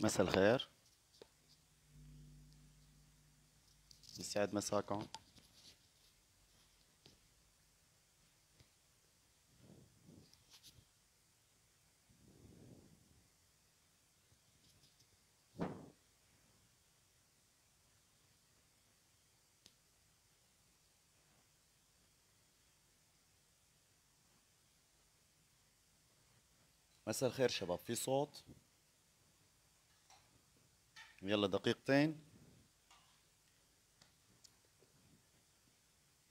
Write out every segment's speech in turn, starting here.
مسا الخير يسعد مساكم مساء الخير شباب في صوت يلا دقيقتين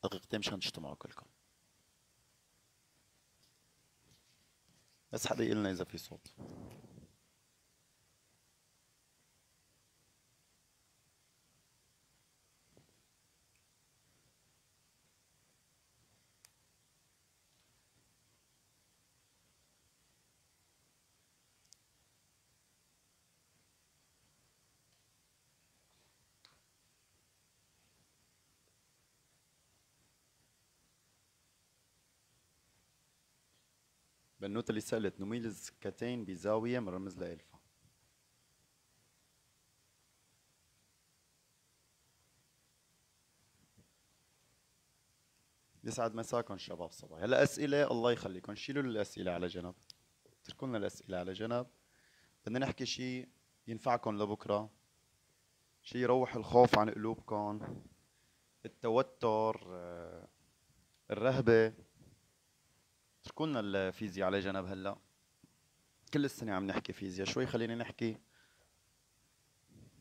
دقيقتين مشان تجتمعوا كلكم بس حدا يقلنا إذا في صوت النوتة اللي سألت نميل الزكتين بزاوية من رمز لألفا يسعد مساكم شباب صباح هلا أسئلة الله يخليكم شيلوا الأسئلة على جنب اتركوا لنا الأسئلة على جنب بدنا نحكي شيء ينفعكم لبكرة شيء يروح الخوف عن قلوبكم التوتر آه، الرهبة تركونا الفيزياء على جنب هلا كل السنه عم نحكي فيزياء شوي خلينا نحكي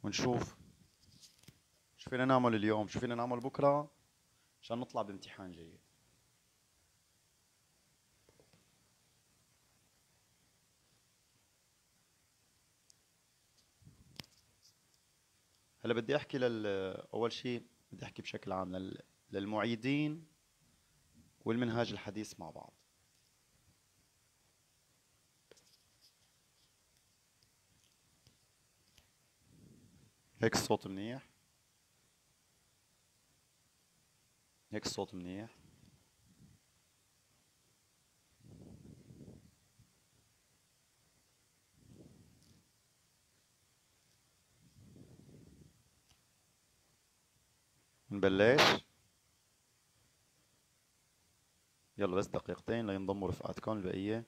ونشوف شو فينا نعمل اليوم شو فينا نعمل بكره عشان نطلع بامتحان جيد هلا بدي احكي لل اول شيء بدي احكي بشكل عام لل... للمعيدين والمنهاج الحديث مع بعض هيك الصوت منيح هيك الصوت منيح نبلش يلا بس دقيقتين لينضموا رفقاتكم البقية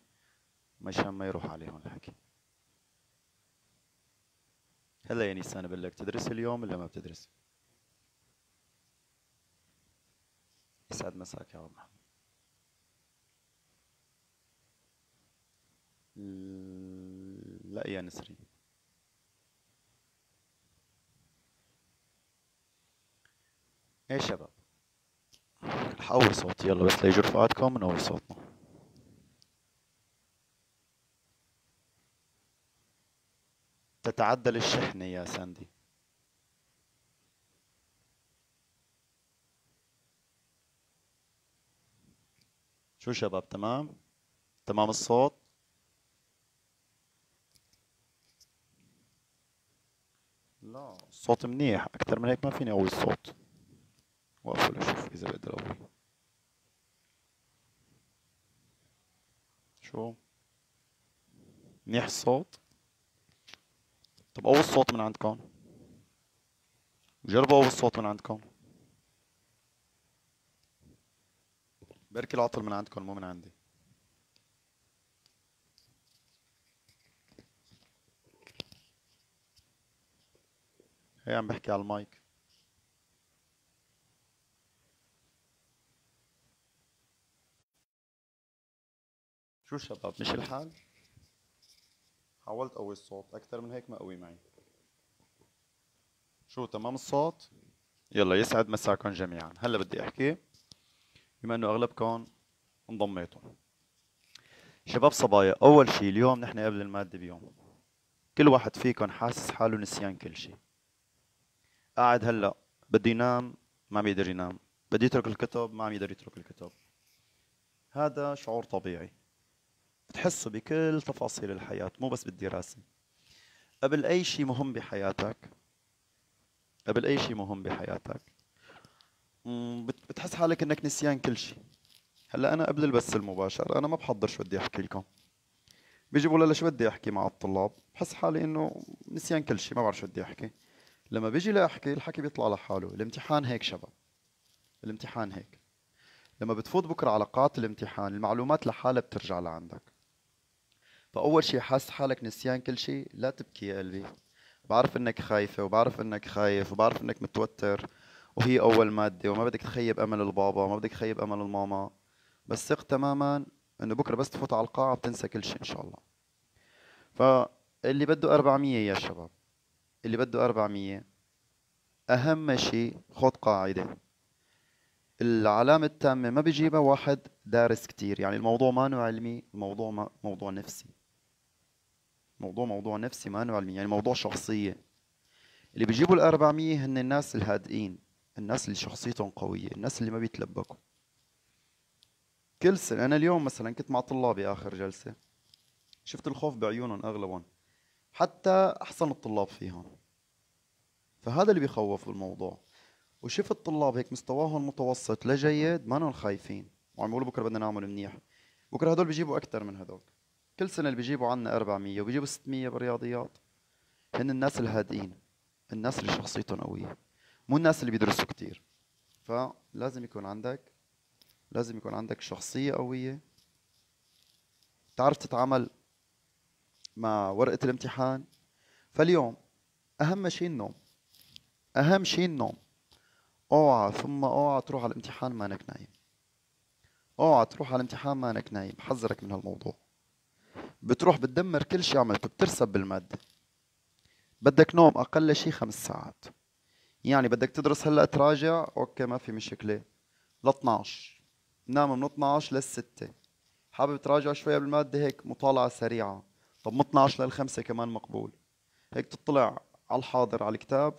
مشان ما يروح عليهم الحكي هلا يا نيسان بقول لك تدرس اليوم ولا ما بتدرس؟ يسعد مساك يا ابو محمد لا يا نسرين ايه شباب رح صوتي يلا بس ليجر رفقاتكم نقوي صوتنا تتعدل الشحنة يا ساندي شو شباب تمام؟ تمام الصوت؟ لا الصوت منيح أكثر من هيك ما فيني أقوي الصوت واقفل اشوف إذا بقدر أقوي شو؟ منيح الصوت؟ طب قووا الصوت من عندكم جربوا قووا الصوت من عندكم بركي العطل من عندكم مو من عندي هي عم بحكي على المايك شو شباب مش الحال؟ حاولت قوي الصوت اكثر من هيك ما قوي معي شو تمام الصوت يلا يسعد مساكم جميعا هلا بدي احكي بما انه اغلبكم انضميتوا شباب صبايا اول شيء اليوم نحن قبل الماده بيوم كل واحد فيكم حاسس حاله نسيان كل شيء قاعد هلا بدي ينام ما عم يقدر ينام بدي يترك الكتب ما عم يقدر يترك الكتب هذا شعور طبيعي بتحسه بكل تفاصيل الحياة مو بس بالدراسة قبل أي شيء مهم بحياتك قبل أي شيء مهم بحياتك بتحس حالك انك نسيان كل شيء هلا انا قبل البث المباشر انا ما بحضر شو بدي احكي لكم بيجي بقول شو بدي احكي مع الطلاب بحس حالي انه نسيان كل شيء ما بعرف شو بدي احكي لما بيجي لاحكي الحكي بيطلع لحاله الامتحان هيك شباب الامتحان هيك لما بتفوت بكره على قاعه الامتحان المعلومات لحالها بترجع لعندك فاول شيء حاسس حالك نسيان كل شيء لا تبكي يا قلبي بعرف انك خايفه وبعرف انك خايف وبعرف انك متوتر وهي اول ماده وما بدك تخيب امل البابا وما بدك تخيب امل الماما بس ثق تماما انه بكره بس تفوت على القاعه بتنسى كل شيء ان شاء الله فاللي بده 400 يا شباب اللي بده 400 اهم شيء خد قاعده العلامة التامة ما بيجيبها واحد دارس كتير يعني الموضوع ما علمي الموضوع ما موضوع نفسي موضوع موضوع نفسي ما علمي يعني موضوع شخصية اللي بيجيبوا ال 400 هن الناس الهادئين الناس اللي شخصيتهم قوية الناس اللي ما بيتلبكوا كل سنة أنا اليوم مثلا كنت مع طلابي آخر جلسة شفت الخوف بعيونهم أغلبهم حتى أحسن الطلاب فيهم فهذا اللي بيخوف بالموضوع وشفت الطلاب هيك مستواهم متوسط لجيد ما خايفين وعم يقولوا بكره بدنا نعمل منيح بكره هدول بيجيبوا اكثر من هدول كل سنه اللي بيجيبوا عنا 400 وبيجيبوا 600 بالرياضيات هن الناس الهادئين الناس اللي شخصيتهم قويه مو الناس اللي بيدرسوا كتير فلازم يكون عندك لازم يكون عندك شخصيه قويه تعرف تتعامل مع ورقه الامتحان فاليوم اهم شيء النوم اهم شيء النوم اوعى ثم اوعى تروح على الامتحان مانك نايم اوعى تروح على الامتحان مانك نايم حذرك من هالموضوع بتروح بتدمر كل شيء عملته بترسب بالمادة بدك نوم أقل شيء خمس ساعات يعني بدك تدرس هلا تراجع اوكي ما في مشكله ل 12 نام من 12 لل 6 حابب تراجع شوي بالماده هيك مطالعه سريعه طب من 12 لل 5 كمان مقبول هيك تطلع على الحاضر على الكتاب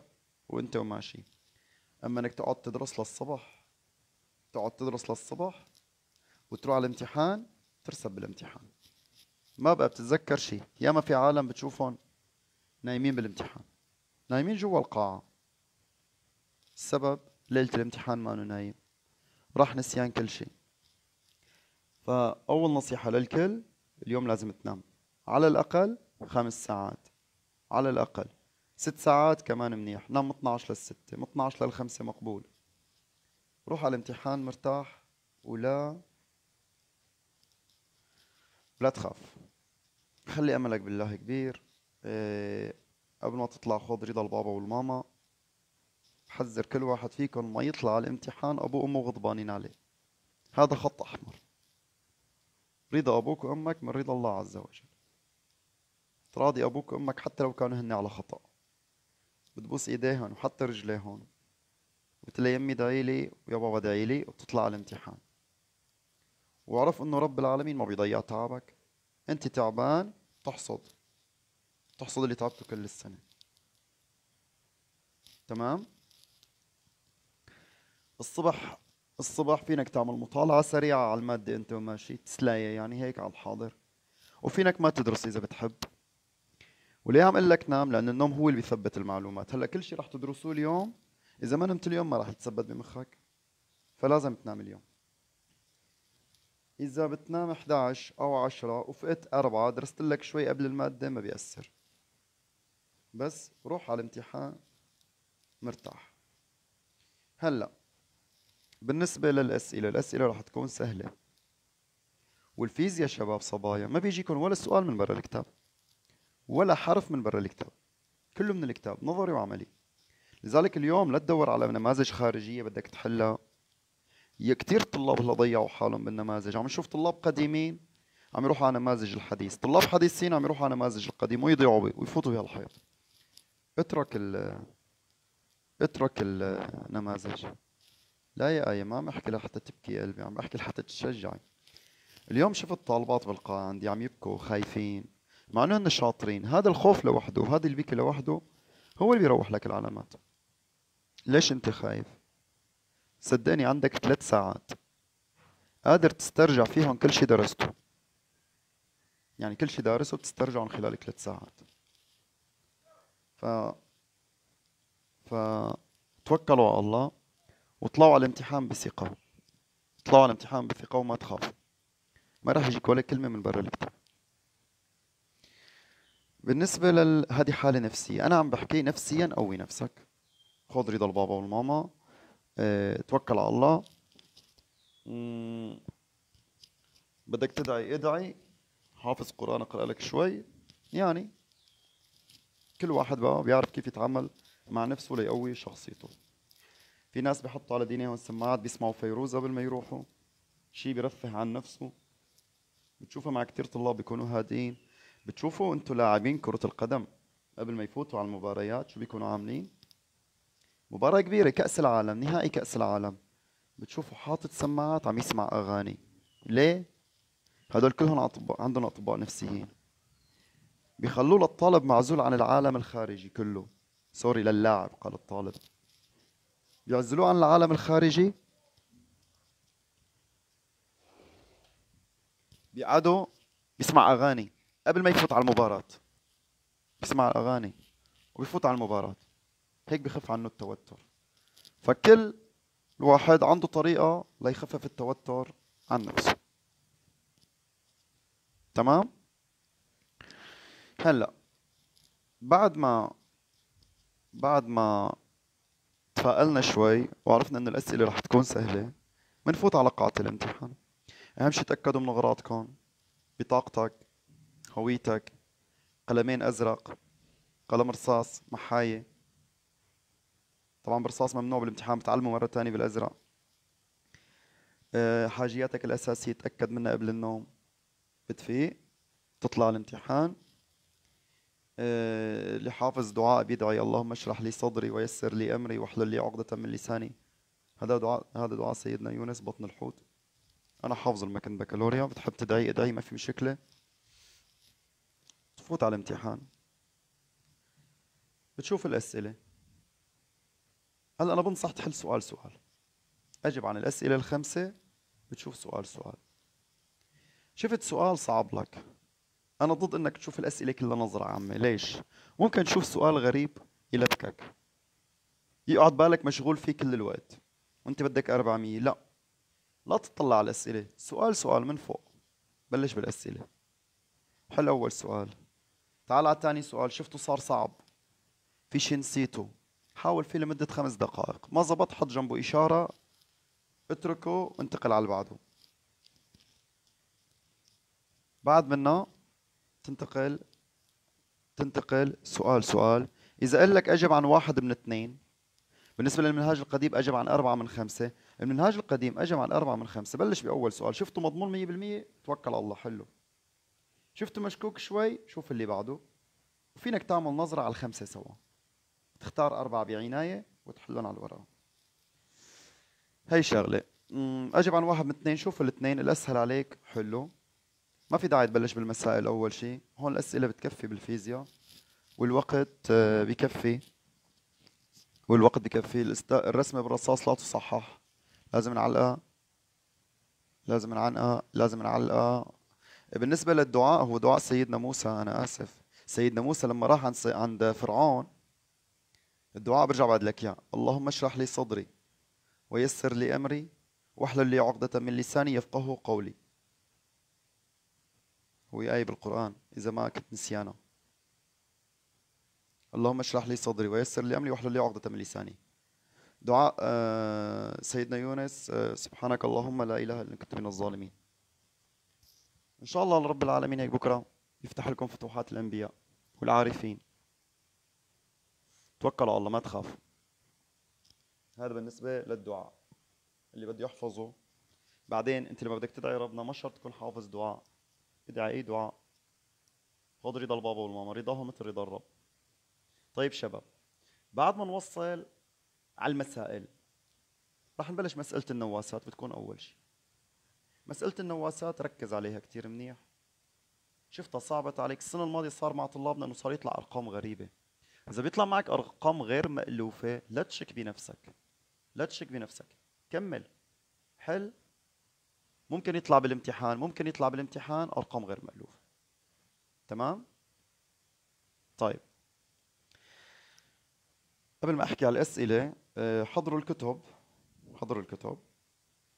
وانت وماشي اما انك تقعد تدرس للصبح تقعد تدرس للصبح وتروح على الامتحان ترسب بالامتحان ما بقى بتتذكر شيء يا ما في عالم بتشوفهم نايمين بالامتحان نايمين جوا القاعة السبب ليلة الامتحان ما نايم راح نسيان كل شيء فأول نصيحة للكل اليوم لازم تنام على الأقل خمس ساعات على الأقل ست ساعات كمان منيح نام 12 للستة من 12 للخمسة مقبول روح على الامتحان مرتاح ولا لا تخاف خلي أملك بالله كبير آه، قبل ما تطلع خذ رضا البابا والماما حذر كل واحد فيكم ما يطلع على الامتحان أبوه وأمه غضبانين عليه هذا خط أحمر رضا أبوك وأمك من رضا الله عز وجل تراضي أبوك وأمك حتى لو كانوا هن على خطأ بتبوس إيديهم وحتى رجليهم بتقول يمي دعي لي ويا بابا دعي لي وبتطلع على الامتحان وعرف انه رب العالمين ما بيضيع تعبك انت تعبان تحصد تحصد اللي تعبته كل السنة تمام الصبح الصبح فينك تعمل مطالعة سريعة على المادة انت وماشي تسلاية يعني هيك على الحاضر وفينك ما تدرس اذا بتحب وليه عم اقول لك نام لان النوم هو اللي بيثبت المعلومات هلا كل شيء رح تدرسوه اليوم اذا ما نمت اليوم ما رح يتثبت بمخك فلازم تنام اليوم إذا بتنام 11 أو 10 وفقت 4 درست لك شوي قبل المادة ما بيأثر بس روح على الامتحان مرتاح هلا بالنسبة للأسئلة الأسئلة رح تكون سهلة والفيزياء شباب صبايا ما بيجيكم ولا سؤال من برا الكتاب ولا حرف من برا الكتاب كله من الكتاب نظري وعملي لذلك اليوم لا تدور على نماذج خارجية بدك تحلها كثير طلاب هلا ضيعوا حالهم بالنماذج عم نشوف طلاب قديمين عم يروحوا على نماذج الحديث طلاب حديثين عم يروحوا على نماذج القديم ويضيعوا بي ويفوتوا بهالحيط اترك ال اترك النماذج لا يا آية ما عم احكي لحتى تبكي قلبي عم احكي لحتى تشجعي اليوم شفت طالبات بالقاعة عندي عم يبكوا خايفين مع انه هن شاطرين هذا الخوف لوحده وهذا البكي لوحده هو اللي بيروح لك العلامات ليش انت خايف صدقني عندك ثلاث ساعات قادر تسترجع فيهم كل شيء درسته يعني كل شيء دارسه بتسترجعه من خلال ثلاث ساعات ف ف توكلوا على الله وطلعوا على الامتحان بثقة طلعوا على الامتحان بثقة وما تخافوا ما راح يجيك ولا كلمة من برا الكتاب بالنسبة لهذه حالة نفسية أنا عم بحكي نفسيا قوي نفسك خذ رضا البابا والماما توكل على الله بدك تدعي ادعي حافظ قرآن اقرأ لك شوي يعني كل واحد بقى بيعرف كيف يتعامل مع نفسه ليقوي شخصيته في ناس بحطوا على دينهم السماعات بيسمعوا فيروز قبل ما يروحوا شيء بيرفه عن نفسه بتشوفه مع كثير طلاب بيكونوا هادئين بتشوفوا انتم لاعبين كرة القدم قبل ما يفوتوا على المباريات شو بيكونوا عاملين مباراة كبيرة كأس العالم نهائي كأس العالم بتشوفه حاطط سماعات عم يسمع أغاني ليه؟ هدول كلهم أطباء عندهم أطباء نفسيين بيخلوا للطالب معزول عن العالم الخارجي كله سوري للاعب قال الطالب بيعزلوه عن العالم الخارجي بيقعدوا بيسمع أغاني قبل ما يفوت على المباراة بيسمع الأغاني وبيفوت على المباراة هيك بخف عنه التوتر فكل الواحد عنده طريقة ليخفف التوتر عن نفسه تمام هلا بعد ما بعد ما تفائلنا شوي وعرفنا ان الاسئله رح تكون سهله بنفوت على قاعه الامتحان اهم شيء تاكدوا من اغراضكم بطاقتك هويتك قلمين ازرق قلم رصاص محايه طبعا برصاص ممنوع بالامتحان بتعلمه مره ثانيه بالازرق آه، حاجياتك الاساسيه تاكد منها قبل النوم بتفيق تطلع الامتحان آه، اللي حافظ دعاء بيدعي اللهم اشرح لي صدري ويسر لي امري واحلل لي عقدة من لساني هذا دعاء هذا دعاء سيدنا يونس بطن الحوت انا حافظ المكن بكالوريا بتحب تدعي ادعي ما في مشكله تفوت على الامتحان بتشوف الاسئله هلا انا بنصح تحل سؤال سؤال اجب عن الاسئله الخمسه بتشوف سؤال سؤال شفت سؤال صعب لك انا ضد انك تشوف الاسئله كلها نظره عامه ليش ممكن تشوف سؤال غريب يلبكك يقعد بالك مشغول فيه كل الوقت وانت بدك 400 لا لا تطلع على الاسئله سؤال سؤال من فوق بلش بالاسئله حل اول سؤال تعال على ثاني سؤال شفته صار صعب في شي نسيته حاول فيه لمدة خمس دقائق ما زبط حط جنبه إشارة اتركه وانتقل على اللي بعده بعد منه تنتقل تنتقل سؤال سؤال إذا قال لك أجب عن واحد من اثنين بالنسبة للمنهاج القديم أجب عن أربعة من خمسة المنهاج القديم أجب عن أربعة من خمسة بلش بأول سؤال شفته مضمون مية بالمية توكل على الله حله شفته مشكوك شوي شوف اللي بعده وفينك تعمل نظرة على الخمسة سوا تختار أربعة بعناية وتحلهم على الورقة هي شغلة أجب عن واحد من اثنين شوف الاثنين الأسهل عليك حله ما في داعي تبلش بالمسائل أول شيء هون الأسئلة بتكفي بالفيزياء والوقت آه، بكفي والوقت بكفي الرسمة بالرصاص لا تصحح لازم نعلقها لازم نعلقها لازم نعلقها بالنسبة للدعاء هو دعاء سيدنا موسى أنا آسف سيدنا موسى لما راح عند فرعون الدعاء برجع بعد لك اياه اللهم اشرح لي صدري ويسر لي امري واحلل لي عقدة من لساني يفقه قولي هو آية بالقرآن إذا ما كنت نسيانة اللهم اشرح لي صدري ويسر لي أمري واحلل لي عقدة من لساني دعاء آه، سيدنا يونس آه، سبحانك اللهم لا إله إلا أنت من الظالمين إن شاء الله رب العالمين هيك بكرة يفتح لكم فتوحات الأنبياء والعارفين توكل على الله ما تخاف هذا بالنسبة للدعاء اللي بده يحفظه بعدين انت لما بدك تدعي ربنا ما شرط تكون حافظ دعاء ادعي اي دعاء خذ رضا البابا والماما رضاهم مثل رضا الرب طيب شباب بعد ما نوصل على المسائل رح نبلش مسألة النواسات بتكون أول شيء مسألة النواسات ركز عليها كثير منيح شفتها صعبت عليك السنة الماضية صار مع طلابنا أنه صار يطلع أرقام غريبة اذا بيطلع معك ارقام غير مالوفه لا تشك بنفسك لا تشك بنفسك كمل حل ممكن يطلع بالامتحان ممكن يطلع بالامتحان ارقام غير مالوفه تمام طيب قبل ما احكي على الاسئله آه، حضروا الكتب حضروا الكتب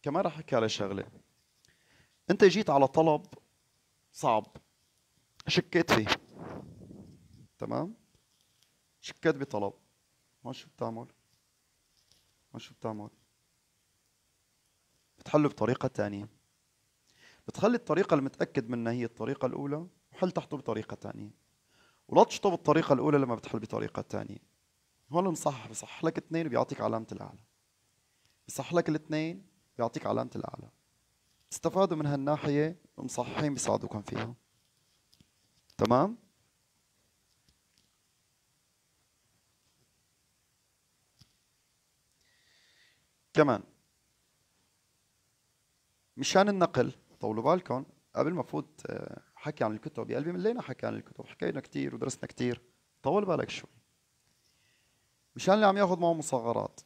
كمان رح احكي على شغله انت جيت على طلب صعب شكيت فيه تمام شكت بطلب ما هون شو بتعمل؟ هون شو بتعمل؟ بتحله بطريقة تانية بتخلي الطريقة المتأكد منها هي الطريقة الأولى وحل تحته بطريقة تانية ولا تشطب الطريقة الأولى لما بتحل بطريقة تانية هون المصحح بصحح لك اثنين وبيعطيك علامة الأعلى بصحح لك الاثنين بيعطيك علامة الأعلى استفادوا من هالناحية المصححين بيساعدوكم فيها تمام؟ كمان مشان النقل طولوا بالكم قبل ما فوت آه، حكي عن الكتب يا قلبي ملينا حكي عن الكتب حكينا كثير ودرسنا كثير طول بالك شوي مشان اللي عم ياخذ معه مصغرات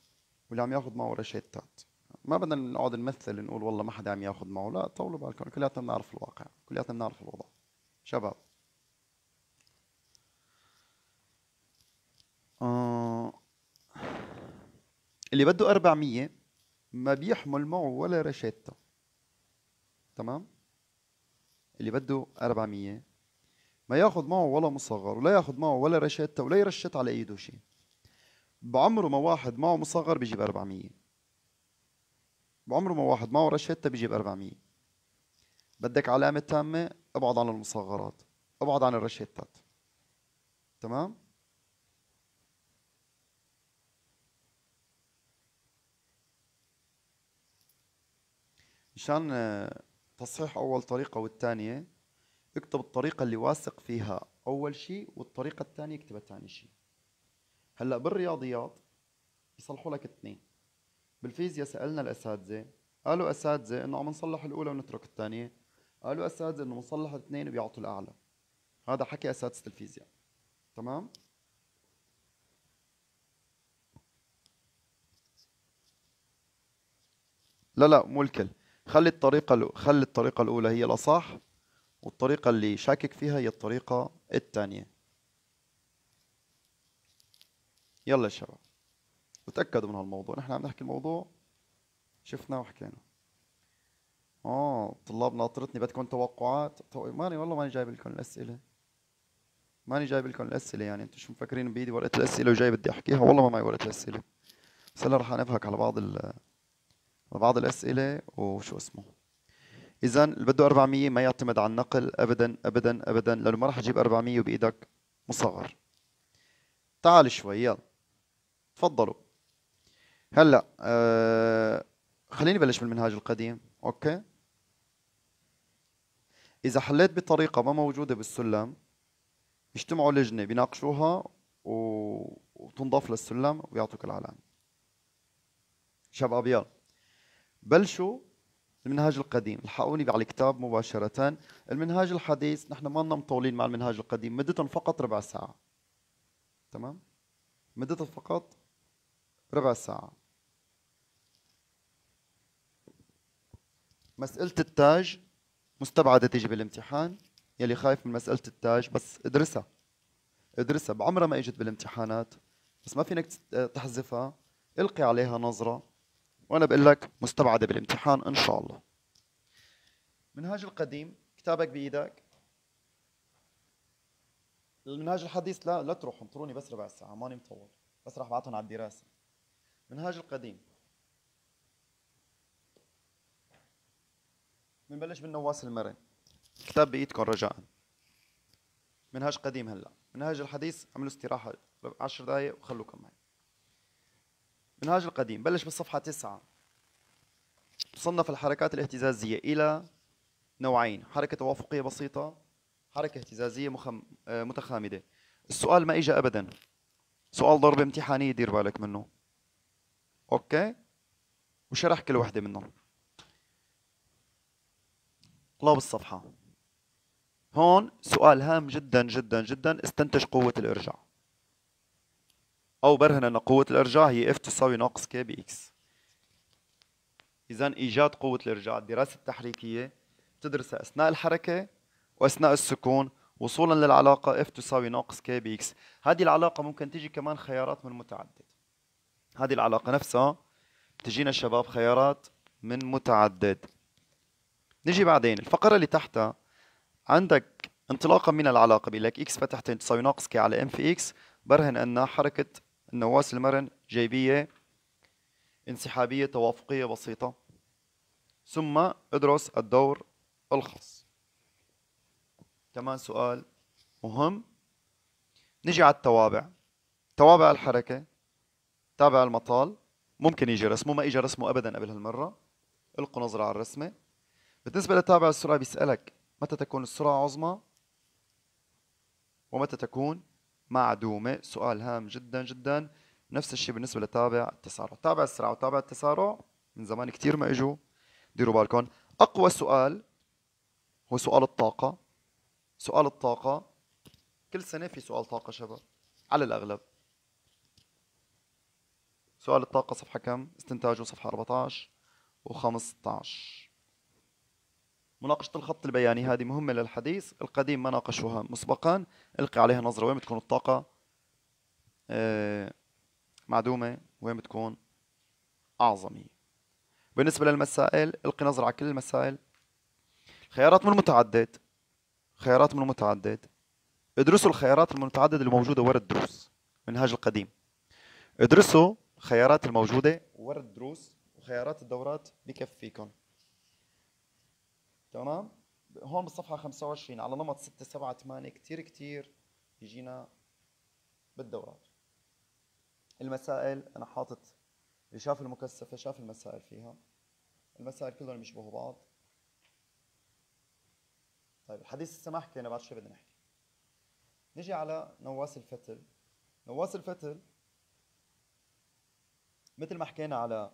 واللي عم ياخذ معه رشيتات ما بدنا نقعد نمثل نقول والله ما حدا عم ياخذ معه لا طولوا بالكم كلياتنا بنعرف الواقع كلياتنا بنعرف الوضع شباب آه اللي بده 400 ما بيحمل معه ولا رشاتة تمام اللي بده 400 ما ياخذ معه ولا مصغر ولا ياخذ معه ولا رشاتة ولا يرشت على ايده شيء بعمره ما واحد معه مصغر بجيب 400 بعمره ما واحد معه رشاتة بجيب 400 بدك علامة تامة ابعد عن المصغرات ابعد عن الرشاتات تمام مشان آه، تصحيح أول طريقة والثانية اكتب الطريقة اللي واثق فيها أول شيء والطريقة الثانية اكتبها ثاني شيء هلا بالرياضيات بيصلحوا لك اثنين بالفيزياء سألنا الأساتذة قالوا أساتذة إنه عم نصلح الأولى ونترك الثانية قالوا أساتذة إنه بنصلح الاثنين وبيعطوا الأعلى هذا حكي أساتذة الفيزياء تمام لا لا مو الكل خلي الطريقة خلي الطريقة الأولى هي الأصح والطريقة اللي شاكك فيها هي الطريقة الثانية يلا يا شباب وتأكدوا من هالموضوع نحن عم نحكي الموضوع شفنا وحكينا اه طلاب ناطرتني بدكم توقعات ماني والله ماني جايب لكم الأسئلة ماني جايب لكم الأسئلة يعني انتم شو مفكرين بإيدي ورقة الأسئلة وجاي بدي أحكيها والله ما معي ورقة الأسئلة بس هلا رح أنبهك على بعض ال وبعض الاسئله وشو اسمه اذا اللي بده 400 ما يعتمد على النقل ابدا ابدا ابدا لانه ما راح أجيب 400 بايدك مصغر تعال شوي يلا تفضلوا هلا أه خليني بلش بالمنهاج القديم اوكي اذا حليت بطريقه ما موجوده بالسلم بيجتمعوا لجنه بيناقشوها و... وتنضاف للسلم ويعطوك العلامه شباب يلا بلشوا المنهاج القديم الحقوني على الكتاب مباشرة المنهاج الحديث نحن ما مطولين مع المنهاج القديم مدتهم فقط ربع ساعة تمام مدتها فقط ربع ساعة مسألة التاج مستبعدة تيجي بالامتحان يلي خايف من مسألة التاج بس ادرسها ادرسها بعمرها ما اجت بالامتحانات بس ما فينك تحذفها القي عليها نظرة وانا بقول لك مستبعده بالامتحان ان شاء الله منهاج القديم كتابك بايدك المنهاج الحديث لا لا تروحوا انطروني بس ربع ساعه ماني مطول بس راح بعطهم على الدراسه منهاج القديم بنبلش من نواس المرن كتاب بايدكم رجاء منهاج قديم هلا منهاج الحديث عملوا استراحه 10 دقائق وخلوكم معي منهاج القديم بلش بالصفحة تسعة صنف الحركات الاهتزازية إلى نوعين حركة توافقية بسيطة حركة اهتزازية مخم... آه، متخامدة السؤال ما إجا أبدا سؤال ضربة امتحانية دير بالك منه أوكي وشرح كل وحدة منهم طلاب الصفحة هون سؤال هام جدا جدا جدا استنتج قوة الإرجاع أو برهن أن قوة الإرجاع هي F تساوي ناقص K بإكس إذا إيجاد قوة الإرجاع الدراسة التحريكية بتدرسها أثناء الحركة وأثناء السكون وصولا للعلاقة F تساوي ناقص K بإكس هذه العلاقة ممكن تجي كمان خيارات من متعدد هذه العلاقة نفسها تجينا الشباب خيارات من متعدد نجي بعدين الفقرة اللي تحتها عندك انطلاقا من العلاقة بيقول لك إكس فتحتين تساوي ناقص K على M في X برهن أن حركة النواس المرن جيبية انسحابية توافقية بسيطة ثم ادرس الدور الخاص كمان سؤال مهم نجي على التوابع توابع الحركة تابع المطال ممكن يجي رسمه ما اجى رسمه ابدا قبل هالمرة القوا نظرة على الرسمة بالنسبة لتابع السرعة بيسألك متى تكون السرعة عظمى ومتى تكون معدومة سؤال هام جدا جدا نفس الشيء بالنسبة لتابع التسارع تابع السرعة وتابع التسارع من زمان كتير ما اجوا ديروا بالكم أقوى سؤال هو سؤال الطاقة سؤال الطاقة كل سنة في سؤال طاقة شباب على الأغلب سؤال الطاقة صفحة كم؟ استنتاجه صفحة 14 و15 مناقشة الخط البياني هذه مهمة للحديث القديم ما ناقشوها مسبقا القي عليها نظرة وين بتكون الطاقة آه، معدومة وين بتكون أعظمية بالنسبة للمسائل القي نظرة على كل المسائل خيارات من المتعدد خيارات من المتعدد ادرسوا الخيارات المتعددة الموجودة ورا الدروس منهاج القديم ادرسوا الخيارات الموجودة ورا الدروس وخيارات الدورات بكفيكم تمام هون بالصفحه 25 على نمط 6 7 8 كثير كثير بيجينا بالدورات المسائل انا حاطط اللي شاف المكثفه شاف المسائل فيها المسائل كلهم بيشبهوا بعض طيب الحديث السماح حكينا بعد شوي بدنا نحكي نجي على نواس الفتل نواس الفتل مثل ما حكينا على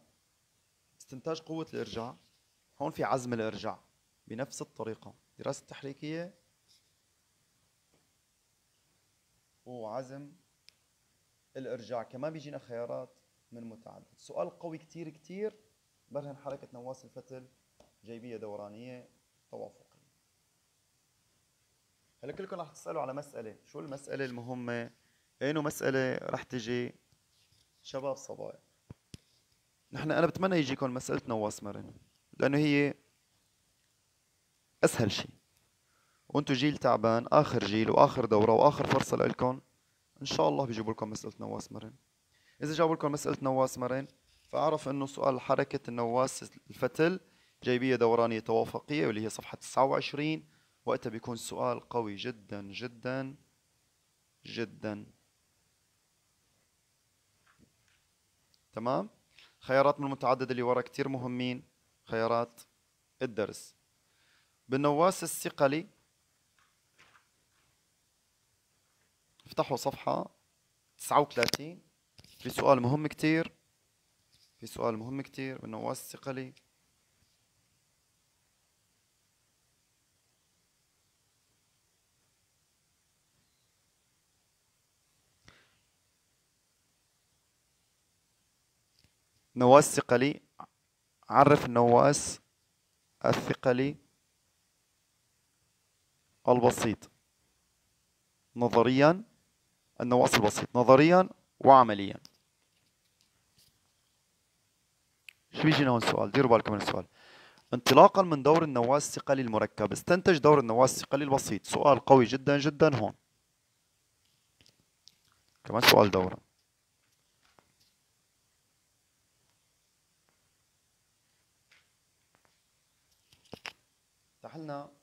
استنتاج قوة الإرجاع هون في عزم الإرجاع بنفس الطريقة دراسة تحريكية وعزم الإرجاع كمان بيجينا خيارات من متعدد سؤال قوي كتير كتير برهن حركة نواس الفتل جيبية دورانية توافقية هلا كلكم رح تسألوا على مسألة شو المسألة المهمة انه مسألة رح تجي شباب صبايا نحن انا بتمنى يجيكم مسألة نواس مرن لانه هي اسهل شيء وانتو جيل تعبان اخر جيل واخر دوره واخر فرصه لكم ان شاء الله بيجيبوا لكم مساله نواس مرن اذا جابوا لكم مساله نواس مرن فاعرف انه سؤال حركه النواس الفتل جايبيه دورانيه توافقيه واللي هي صفحه 29 وقتها بيكون سؤال قوي جدا جدا جدا تمام خيارات من المتعدد اللي ورا كثير مهمين خيارات الدرس بن نواس الثقلي افتحوا صفحة 39 في سؤال مهم كتير في سؤال مهم كتير بن نواس الثقلي نواس ثقلي عرف نواس الثقلي البسيط نظريا النواقص البسيط نظريا وعمليا شو بيجينا هون سؤال ديروا بالكم من السؤال انطلاقا من دور النواس الثقلي المركب استنتج دور النواس الثقلي البسيط سؤال قوي جدا جدا هون كمان سؤال دورة تحلنا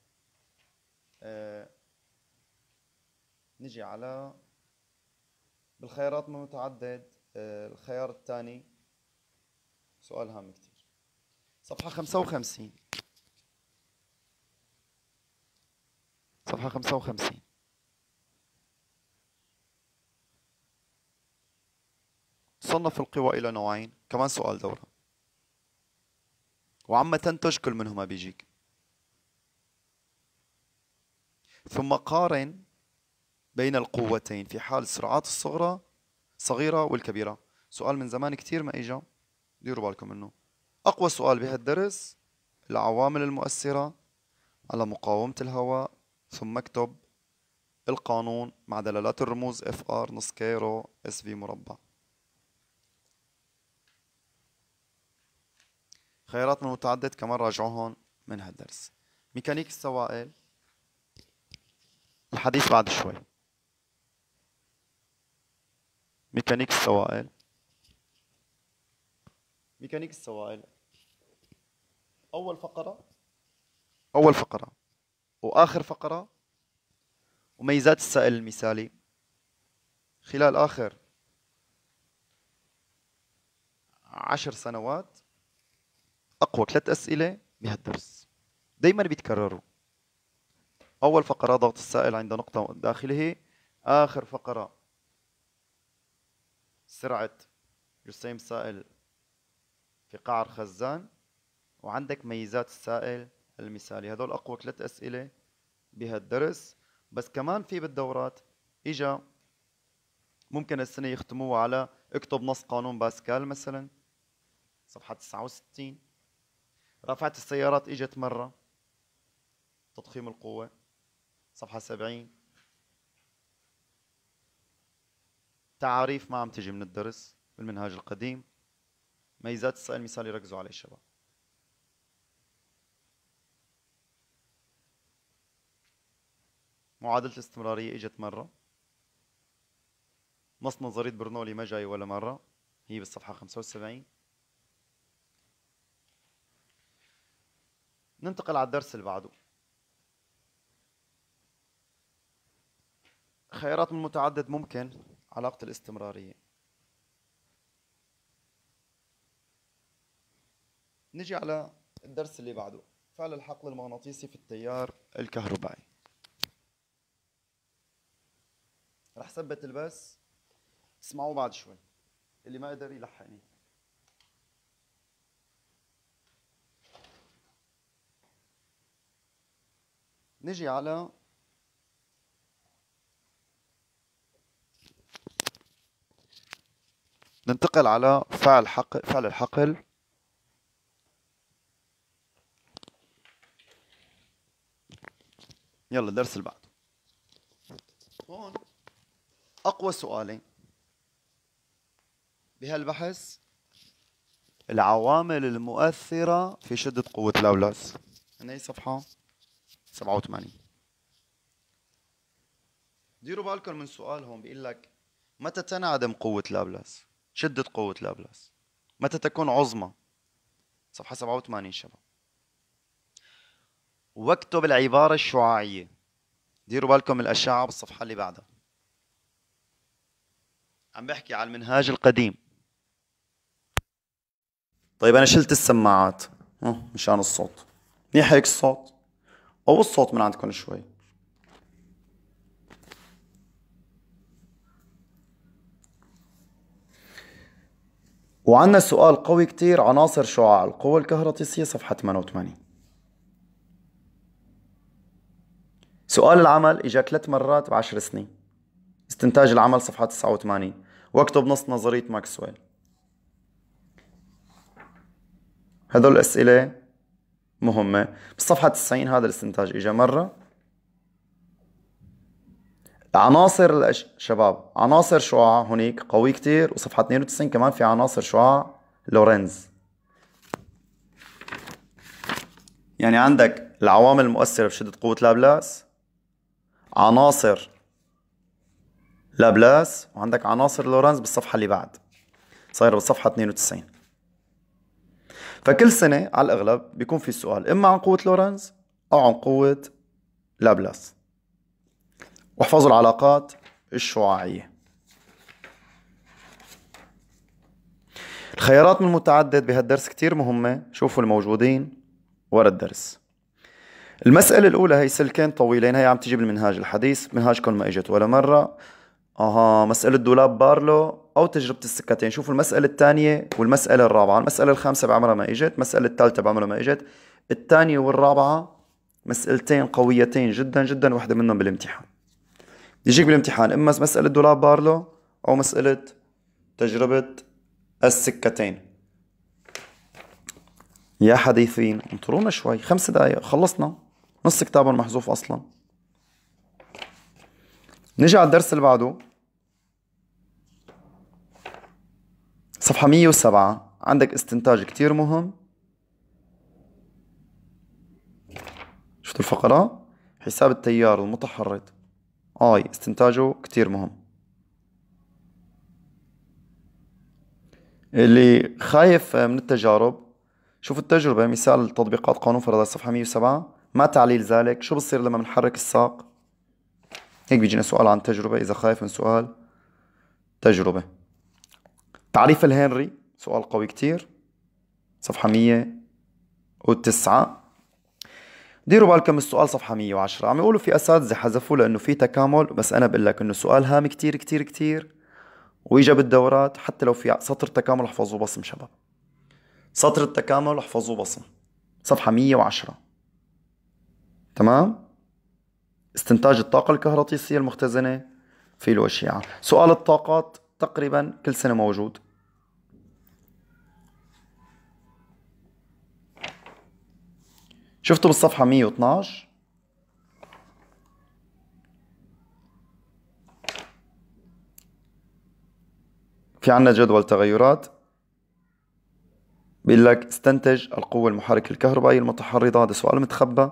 آه، نجي على بالخيارات ما متعدد آه، الخيار الثاني سؤال هام كثير صفحة 55 صفحة 55 صنف القوى إلى نوعين كمان سؤال دورة وعما تنتج كل منهما بيجيك ثم قارن بين القوتين في حال السرعات الصغرى صغيرة والكبيرة سؤال من زمان كثير ما إجا ديروا بالكم منه أقوى سؤال بهالدرس العوامل المؤثرة على مقاومة الهواء ثم اكتب القانون مع دلالات الرموز اف ار نص كيرو اس في مربع خيارات من متعدد كمان راجعوهن من هالدرس ميكانيك السوائل الحديث بعد شوي ميكانيك السوائل ميكانيك السوائل أول فقرة أول فقرة وآخر فقرة وميزات السائل المثالي خلال آخر عشر سنوات أقوى ثلاث أسئلة بهالدرس دايما بيتكرروا أول فقرة ضغط السائل عند نقطة داخله آخر فقرة سرعة جسيم السائل في قعر خزان وعندك ميزات السائل المثالي هذول أقوى ثلاث أسئلة بهالدرس بس كمان في بالدورات إجا ممكن السنة يختموها على اكتب نص قانون باسكال مثلا صفحة 69 رافعة السيارات اجت مرة تضخيم القوة صفحة 70 تعاريف ما عم تجي من الدرس بالمنهاج القديم ميزات السائل المثالي ركزوا عليه الشباب معادلة الاستمرارية اجت مرة نص نظرية برنولي ما جاي ولا مرة هي بالصفحة 75 ننتقل على الدرس اللي بعده خيارات من متعدد ممكن علاقة الاستمرارية نجي على الدرس اللي بعده فعل الحقل المغناطيسي في التيار الكهربائي رح ثبت البث اسمعوه بعد شوي اللي ما قدر يلحقني نجي على ننتقل على فعل حق فعل الحقل يلا الدرس اللي بعده هون اقوى سؤالين بهالبحث العوامل المؤثرة في شدة قوة الاولاس هنا هي صفحة 87 ديروا بالكم من سؤال هون بيقول لك متى تنعدم قوة لابلاس؟ شدة قوة لابلاس متى تكون عظمى صفحة 87 شباب واكتب العبارة الشعاعية ديروا بالكم الأشعة بالصفحة اللي بعدها عم بحكي على المنهاج القديم طيب أنا شلت السماعات مشان الصوت منيح هيك الصوت أو الصوت من عندكم شوي وعنا سؤال قوي كتير عناصر شعاع القوة الكهرطيسية صفحة 88 سؤال العمل إجا ثلاث مرات بعشر سنين استنتاج العمل صفحة 89 واكتب نص نظرية ماكسويل هدول الأسئلة مهمة بالصفحة 90 هذا الاستنتاج إجا مرة عناصر شباب عناصر شعاع هناك قوي كتير وصفحة 92 كمان في عناصر شعاع لورنز يعني عندك العوامل المؤثرة بشدة قوة لابلاس عناصر لابلاس وعندك عناصر لورنز بالصفحة اللي بعد صاير بالصفحة 92 فكل سنة على الأغلب بيكون في سؤال إما عن قوة لورنز أو عن قوة لابلاس واحفظوا العلاقات الشعاعية الخيارات من المتعدد بهالدرس كتير مهمة شوفوا الموجودين ورا الدرس المسألة الأولى هي سلكين طويلين هي عم تجي بالمنهاج الحديث منهاجكم ما إجت ولا مرة أها مسألة دولاب بارلو أو تجربة السكتين شوفوا المسألة الثانية والمسألة الرابعة المسألة الخامسة بعمرها ما إجت المسألة الثالثة بعمرها ما إجت الثانية والرابعة مسألتين قويتين جدا جدا واحدة منهم بالامتحان يجيك بالامتحان اما مساله دولاب بارلو او مساله تجربه السكتين يا حديثين انطرونا شوي خمس دقايق خلصنا نص كتابهم محذوف اصلا نجي على الدرس اللي بعده صفحة 107 عندك استنتاج كتير مهم شفتوا الفقرة حساب التيار المتحرك اي استنتاجه كتير مهم اللي خايف من التجارب شوف التجربة مثال تطبيقات قانون فرض الصفحة 107 ما تعليل ذلك شو بصير لما بنحرك الساق هيك بيجينا سؤال عن تجربة إذا خايف من سؤال تجربة تعريف الهنري سؤال قوي كتير صفحة 109 ديروا بالكم السؤال صفحة 110 عم يقولوا في أساتذة حذفوه لأنه في تكامل بس أنا بقول لك إنه سؤال هام كتير كتير كتير وإجا بالدورات حتى لو في سطر تكامل احفظوه بصم شباب سطر التكامل احفظوه بصم صفحة 110 تمام استنتاج الطاقة الكهرطيسيه المختزنة في الوشيعه سؤال الطاقات تقريبا كل سنة موجود شفتوا بالصفحة 112 في عندنا جدول تغيرات بيقول لك استنتج القوة المحركة الكهربائية المتحرضة هذا سؤال متخبى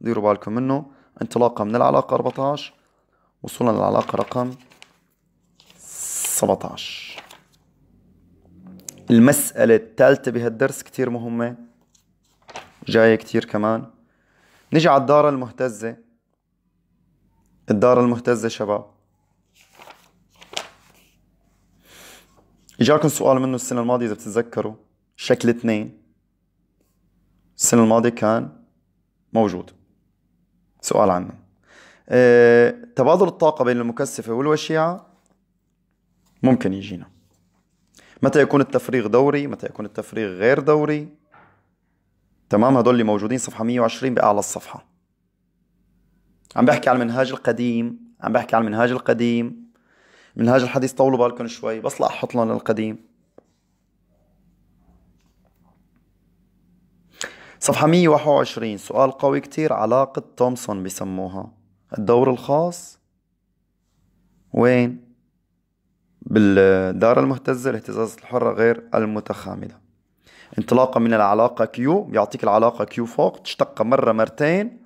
ديروا بالكم منه انطلاقا من العلاقة 14 وصولا للعلاقة رقم 17 المسألة الثالثة بهالدرس كتير مهمة جاية كتير كمان نجي على الدارة المهتزة الدارة المهتزة شباب اجاكم سؤال منه السنة الماضية إذا بتتذكروا شكل اثنين السنة الماضية كان موجود سؤال عنه أه، تبادل الطاقة بين المكثفة والوشيعة ممكن يجينا متى يكون التفريغ دوري متى يكون التفريغ غير دوري تمام هدول اللي موجودين صفحة 120 بأعلى الصفحة عم بحكي على المنهاج القديم عم بحكي على المنهاج القديم منهاج الحديث طولوا بالكم شوي بس لا أحط لهم القديم صفحة 121 سؤال قوي كتير علاقة تومسون بسموها الدور الخاص وين؟ بالدار المهتزة الاهتزاز الحرة غير المتخامدة انطلاقا من العلاقة كيو بيعطيك العلاقة كيو فوق تشتق مرة مرتين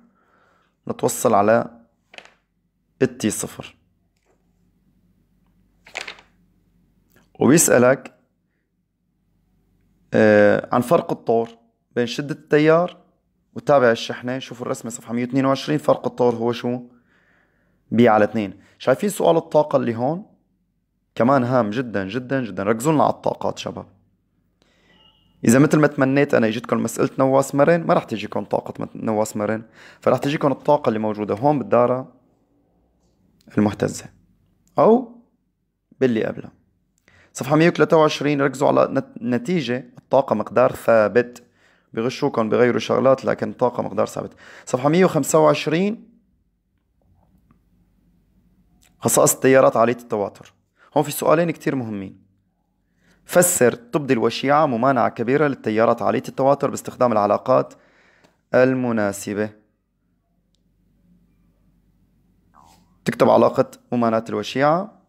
لتوصل على التي صفر وبيسألك آه عن فرق الطور بين شدة التيار وتابع الشحنة شوفوا الرسمة صفحة 122 فرق الطور هو شو بي على 2 شايفين سؤال الطاقة اللي هون كمان هام جدا جدا جدا ركزوا لنا على الطاقات شباب اذا مثل ما تمنيت انا اجتكم مساله نواس مرن ما رح تجيكم طاقه نواس مرن فرح تجيكم الطاقه اللي موجوده هون بالداره المهتزه او باللي قبلها صفحه 123 ركزوا على نتيجه الطاقه مقدار ثابت بغشوكم بغيروا شغلات لكن الطاقه مقدار ثابت صفحه 125 خصائص التيارات عاليه التواتر هون في سؤالين كتير مهمين فسر تبدي الوشيعة ممانعة كبيرة للتيارات عالية التواتر باستخدام العلاقات المناسبة تكتب علاقة ممانعة الوشيعة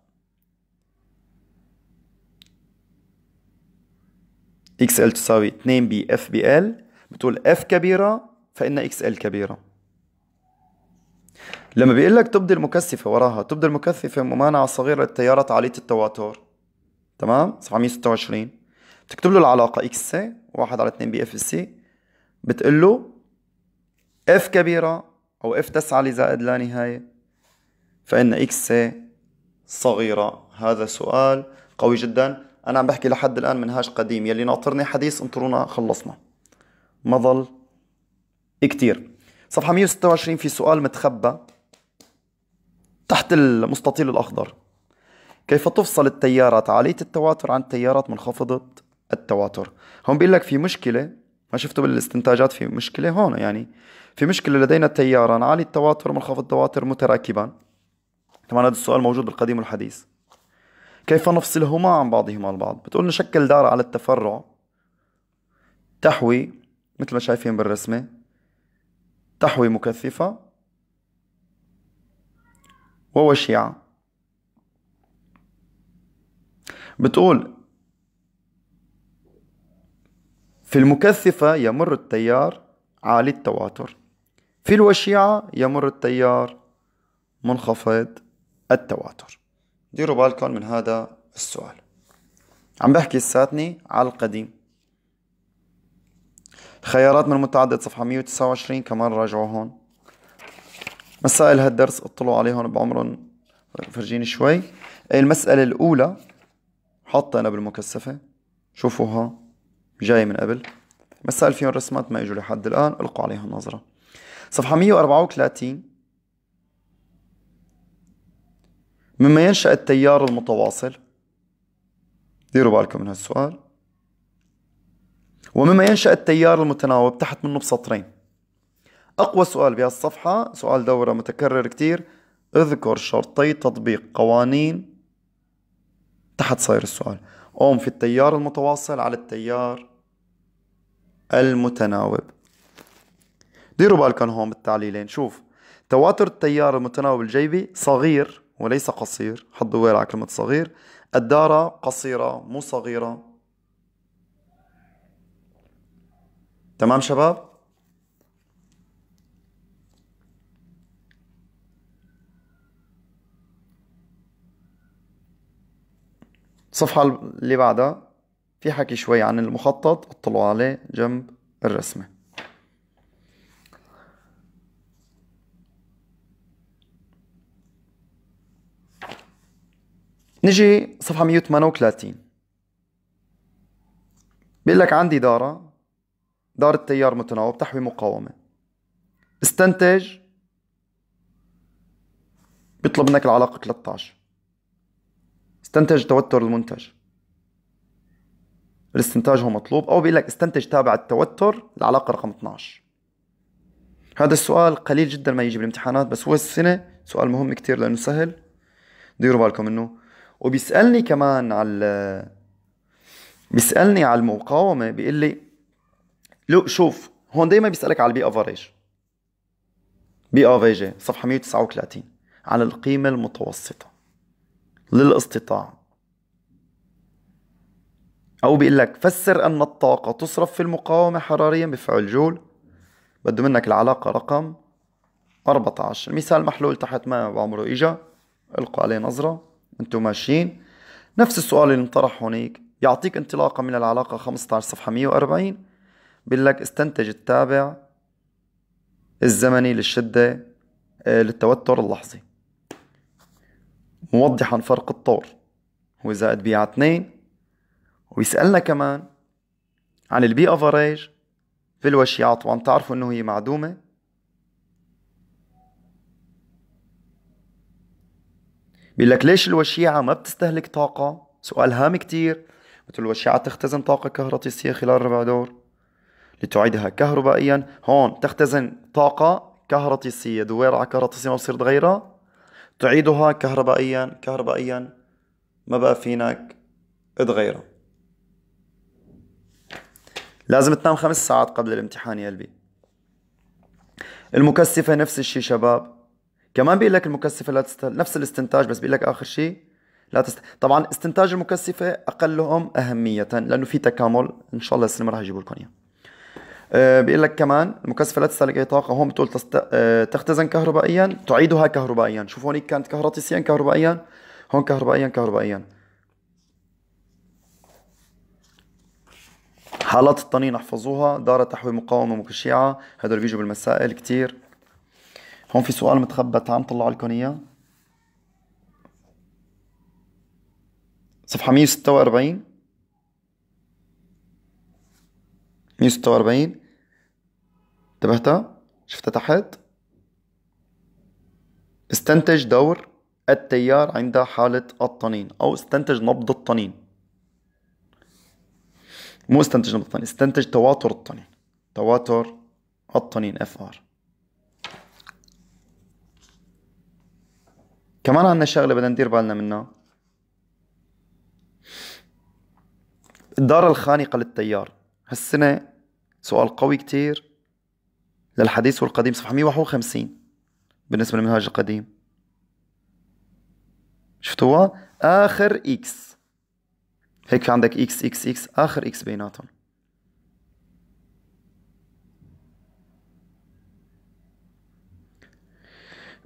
XL تساوي 2 بي F بي L بتقول F كبيرة فإن XL كبيرة لما بيقول لك تبدي المكثفة وراها تبدي المكثفة ممانعة صغيرة للتيارات عالية التواتر تمام 726 بتكتب له العلاقة اكس سي 1 على 2 بي اف سي بتقول له اف كبيرة او اف تسعى لزائد لا نهاية فإن اكس سي صغيرة هذا سؤال قوي جدا أنا عم بحكي لحد الآن منهاج قديم يلي ناطرني حديث انطرونا خلصنا ما ظل كتير صفحة 126 في سؤال متخبى تحت المستطيل الأخضر كيف تفصل التيارات عالية التواتر عن التيارات منخفضة التواتر هون بيقول لك في مشكلة ما شفته بالاستنتاجات في مشكلة هون يعني في مشكلة لدينا تياران عالي التواتر ومنخفض التواتر متراكبان طبعا هذا السؤال موجود بالقديم والحديث كيف نفصلهما عن بعضهما البعض بتقول نشكل دارة على التفرع تحوي مثل ما شايفين بالرسمة تحوي مكثفة ووشيعة بتقول في المكثفة يمر التيار عالي التواتر في الوشيعة يمر التيار منخفض التواتر ديروا بالكم من هذا السؤال عم بحكي لساتني على القديم الخيارات من متعدد صفحة 129 كمان راجعوا هون مسائل هالدرس اطلعوا عليهم بعمرهم فرجيني شوي المسألة الأولى حاطة أنا بالمكثفة شوفوها جاي من قبل مسائل فيهم رسمات ما اجوا لحد الآن القوا عليها نظرة صفحة 134 مما ينشأ التيار المتواصل ديروا بالكم من هالسؤال ومما ينشأ التيار المتناوب تحت منه بسطرين أقوى سؤال بهالصفحة سؤال دورة متكرر كتير اذكر شرطي تطبيق قوانين تحت صاير السؤال قوم في التيار المتواصل على التيار المتناوب ديروا بالكم هون بالتعليلين شوف تواتر التيار المتناوب الجيبي صغير وليس قصير حطوا ويل على كلمة صغير الدارة قصيرة مو صغيرة تمام شباب؟ الصفحة اللي بعدها في حكي شوي عن المخطط اطلعوا عليه جنب الرسمة نجي صفحة 138 بيقول لك عندي دارة دارة تيار متناوب تحوي مقاومة استنتج بيطلب منك العلاقة 13 استنتج توتر المنتج الاستنتاج هو مطلوب او بيقول لك استنتج تابع التوتر العلاقه رقم 12 هذا السؤال قليل جدا ما يجي بالامتحانات بس هو السنه سؤال مهم كتير لانه سهل ديروا بالكم منه وبيسالني كمان على بيسالني على المقاومه بيقول لي لو شوف هون دايما بيسالك على البي افريج بي افريج صفحه 139 على القيمه المتوسطه للاستطاعة أو بيقول لك فسر أن الطاقة تصرف في المقاومة حراريا بفعل جول بده منك العلاقة رقم 14 مثال محلول تحت ما بعمره إجا القوا عليه نظرة انتوا ماشيين نفس السؤال اللي انطرح هونيك يعطيك انطلاقا من العلاقة 15 صفحة 140 بيقول لك استنتج التابع الزمني للشدة آه، للتوتر اللحظي موضحا فرق الطور بي على 2 ويسألنا كمان عن البي افريج في الوشيعة طبعا تعرفوا انه هي معدومة بيقول لك ليش الوشيعة ما بتستهلك طاقة سؤال هام كتير مثل الوشيعة تختزن طاقة كهرطيسية خلال ربع دور لتعيدها كهربائيا هون تختزن طاقة كهرطيسية دويرة على كهرطيسية ما بصير تغيرها تعيدها كهربائيا كهربائيا ما بقى فينك تغيرها لازم تنام خمس ساعات قبل الامتحان يا قلبي المكثفة نفس الشيء شباب كمان بيقول لك المكثفة لا تست... نفس الاستنتاج بس بيقول لك آخر شيء لا تست... طبعا استنتاج المكثفة أقلهم أهمية لأنه في تكامل إن شاء الله السنة راح أجيب لكم إياه آه، بيقول لك كمان المكثفه لا تستهلك اي طاقه هون بتقول تست... آه، تختزن كهربائيا تعيدها كهربائيا شوف هون كانت كهرطيسيا كهربائيا هون كهربائيا كهربائيا حالات الطنين احفظوها دارة تحوي مقاومة مكشعة هدول بيجوا بالمسائل كتير هون في سؤال متخبى تعال نطلع لكم اياه صفحة 146 146 انتبهتها؟ شفتها تحت؟ استنتج دور التيار عند حالة الطنين أو استنتج نبض الطنين مو استنتج نبض الطنين استنتج تواتر الطنين تواتر الطنين اف ار كمان عندنا شغلة بدنا ندير بالنا منها الدارة الخانقة للتيار هالسنة سؤال قوي كتير للحديث والقديم صفحة 151 بالنسبة للمنهاج القديم شفتوها آخر إكس هيك في عندك إكس إكس إكس آخر إكس بيناتهم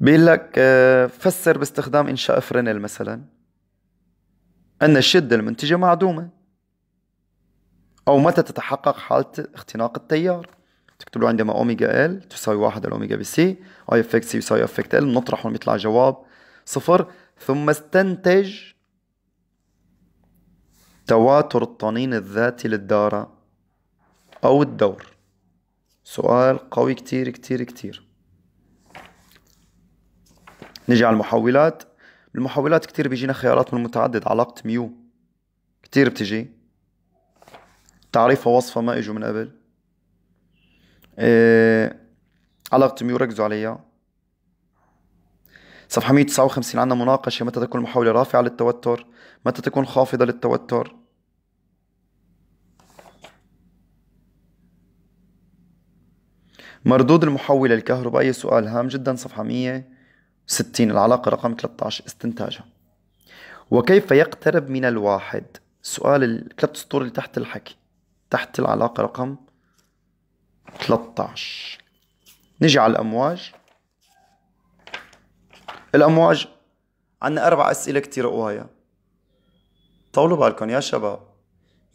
بيقول لك آه، فسر باستخدام إنشاء فرنل مثلا أن الشدة المنتجة معدومة أو متى تتحقق حالة اختناق التيار تكتب له عندما اوميجا ال تساوي واحد على اوميجا بي سي اي اف اكس يساوي اف اكس ال نطرح ونطلع جواب صفر ثم استنتج تواتر الطنين الذاتي للدارة أو الدور سؤال قوي كتير كتير كتير نجي على المحولات المحولات كتير بيجينا خيارات من المتعدد علاقة ميو كتير بتجي تعريفها وصفة ما اجوا من قبل إيه علاقتهم يركزوا عليها صفحة 159 عندنا مناقشة متى تكون المحاولة رافعة للتوتر متى تكون خافضة للتوتر مردود المحولة الكهربائية سؤال هام جدا صفحة 160 العلاقة رقم 13 استنتاجها وكيف يقترب من الواحد سؤال الثلاث سطور اللي تحت الحكي تحت العلاقة رقم 13 نجي على الأمواج الأمواج عندنا أربع أسئلة كثير قوايا طولوا بالكم يا شباب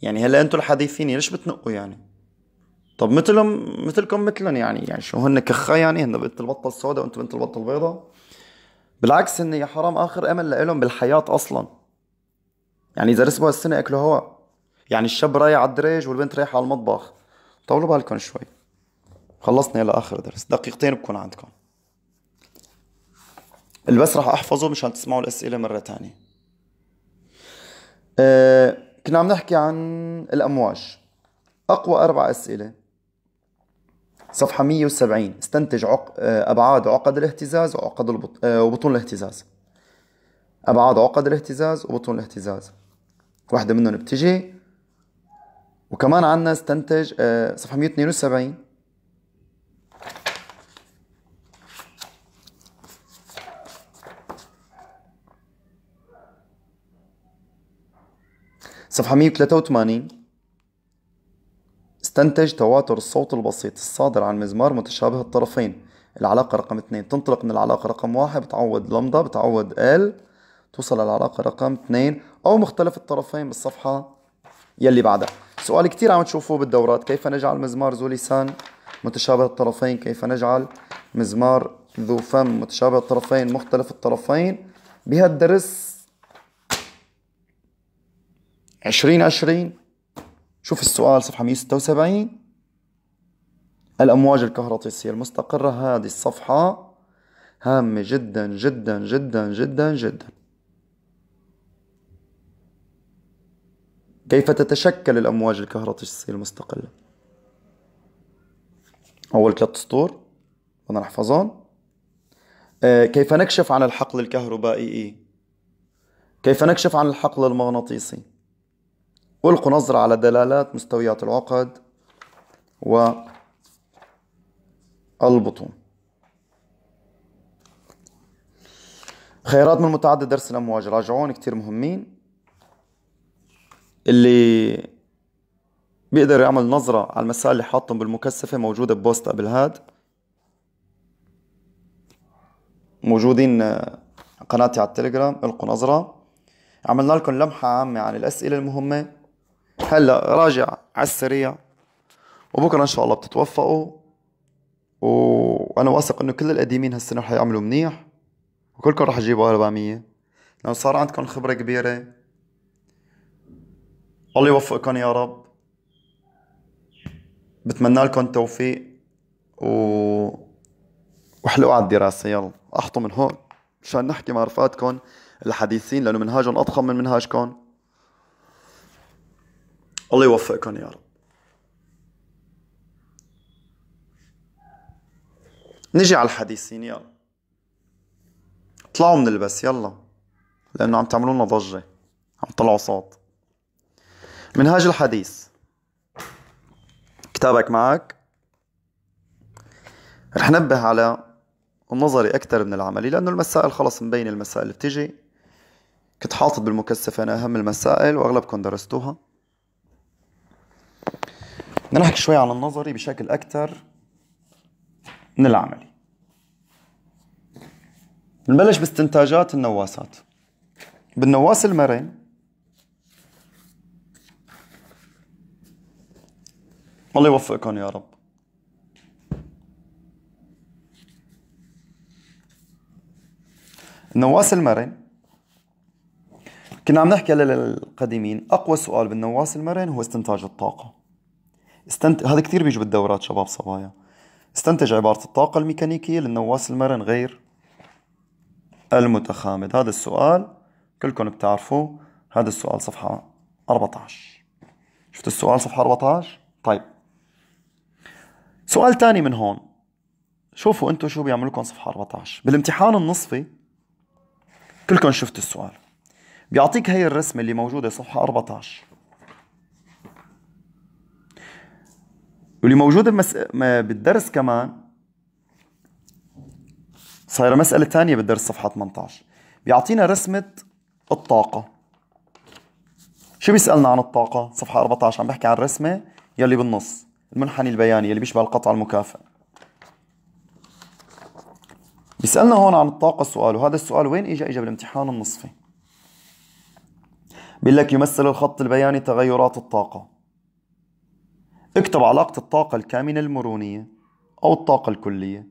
يعني هلا انتم الحديثين ليش بتنقوا يعني طب مثلهم مثلكم مثلهم يعني يعني شو هن كخا يعني هن بنت البطه السوداء وانتم بنت البطه البيضاء بالعكس هن يا حرام اخر امل لإلهم بالحياه اصلا يعني اذا رسبوا السنه اكلوا هواء يعني الشاب رايح على الدريج والبنت رايحه على المطبخ طولوا بالكم شوي خلصنا الى اخر درس دقيقتين بكون عندكم اللي بس رح احفظه مشان تسمعوا الاسئله مره تانية أه كنا عم نحكي عن الامواج اقوى اربع اسئله صفحة 170 استنتج عق... آه، أبعاد عقد الاهتزاز وعقد البط... آه، وبطون الاهتزاز أبعاد عقد الاهتزاز وبطون الاهتزاز واحدة منهم بتجي وكمان عنا استنتج آه، صفحة 172 صفحة 183 استنتج تواتر الصوت البسيط الصادر عن مزمار متشابه الطرفين العلاقة رقم 2 تنطلق من العلاقة رقم 1 بتعوض لمضة بتعوض ال توصل للعلاقة رقم 2 أو مختلف الطرفين بالصفحة يلي بعدها سؤال كتير عم تشوفوه بالدورات كيف نجعل مزمار ذو لسان متشابه الطرفين كيف نجعل مزمار ذو فم متشابه الطرفين مختلف الطرفين بهالدرس 2020 شوف السؤال صفحة 176 الأمواج الكهرطيسية المستقرة هذه الصفحة هامة جدا جدا جدا جدا جدا كيف تتشكل الأمواج الكهرطيسية المستقلة أول ثلاث سطور بدنا نحفظهم آه، كيف نكشف عن الحقل الكهربائي كيف نكشف عن الحقل المغناطيسي ألقوا نظرة على دلالات مستويات العقد والبطون خيارات من متعدد درس الأمواج راجعون كتير مهمين اللي بيقدر يعمل نظرة على المسائل اللي حاطهم بالمكثفة موجودة ببوست قبل هاد موجودين قناتي على التليجرام القوا نظرة عملنا لكم لمحة عامة عن الأسئلة المهمة هلا راجع على السريع وبكره ان شاء الله بتتوفقوا وانا واثق انه كل القديمين هالسنه رح يعملوا منيح وكلكم رح تجيبوا 400 لانه صار عندكم خبره كبيره الله يوفقكم يا رب بتمنى لكم التوفيق و وحلو على الدراسه يلا احطوا من هون مشان نحكي مع رفقاتكم الحديثين لانه منهاجهم اضخم من منهاجكم الله يوفقكم يا رب نجي على الحديثين يلا طلعوا من البس يلا لأنه عم تعملوا لنا ضجة عم طلعوا صوت منهاج الحديث كتابك معك رح نبه على النظري أكثر من العملي لأنه المسائل خلص مبين المسائل اللي بتجي كنت حاطط بالمكثف أنا أهم المسائل وأغلبكم درستوها بدنا نحكي شوي عن النظري بشكل أكثر من العملي بنبلش باستنتاجات النواسات بالنواس المرن الله يوفقكم يا رب النواس المرن كنا عم نحكي للقديمين اقوى سؤال بالنواس المرن هو استنتاج الطاقه استنت... هذا كثير بيجي بالدورات شباب صبايا استنتج عبارة الطاقة الميكانيكية للنواس المرن غير المتخامد هذا السؤال كلكم بتعرفوه هذا السؤال صفحة 14 شفت السؤال صفحة 14 طيب سؤال تاني من هون شوفوا انتم شو بيعمل لكم صفحة 14 بالامتحان النصفي كلكم شفتوا السؤال بيعطيك هي الرسمة اللي موجودة صفحة 14 واللي موجود المس... بالدرس كمان صايره مساله ثانيه بالدرس صفحه 18 بيعطينا رسمه الطاقه شو بيسالنا عن الطاقه صفحه 14 عم بحكي عن الرسمه يلي بالنص المنحني البياني يلي بيشبه القطع المكافئ بيسالنا هون عن الطاقه سؤال وهذا السؤال وين اجى اجى بالامتحان النصفي بيقول لك يمثل الخط البياني تغيرات الطاقه اكتب علاقة الطاقة الكامنة المرونية أو الطاقة الكلية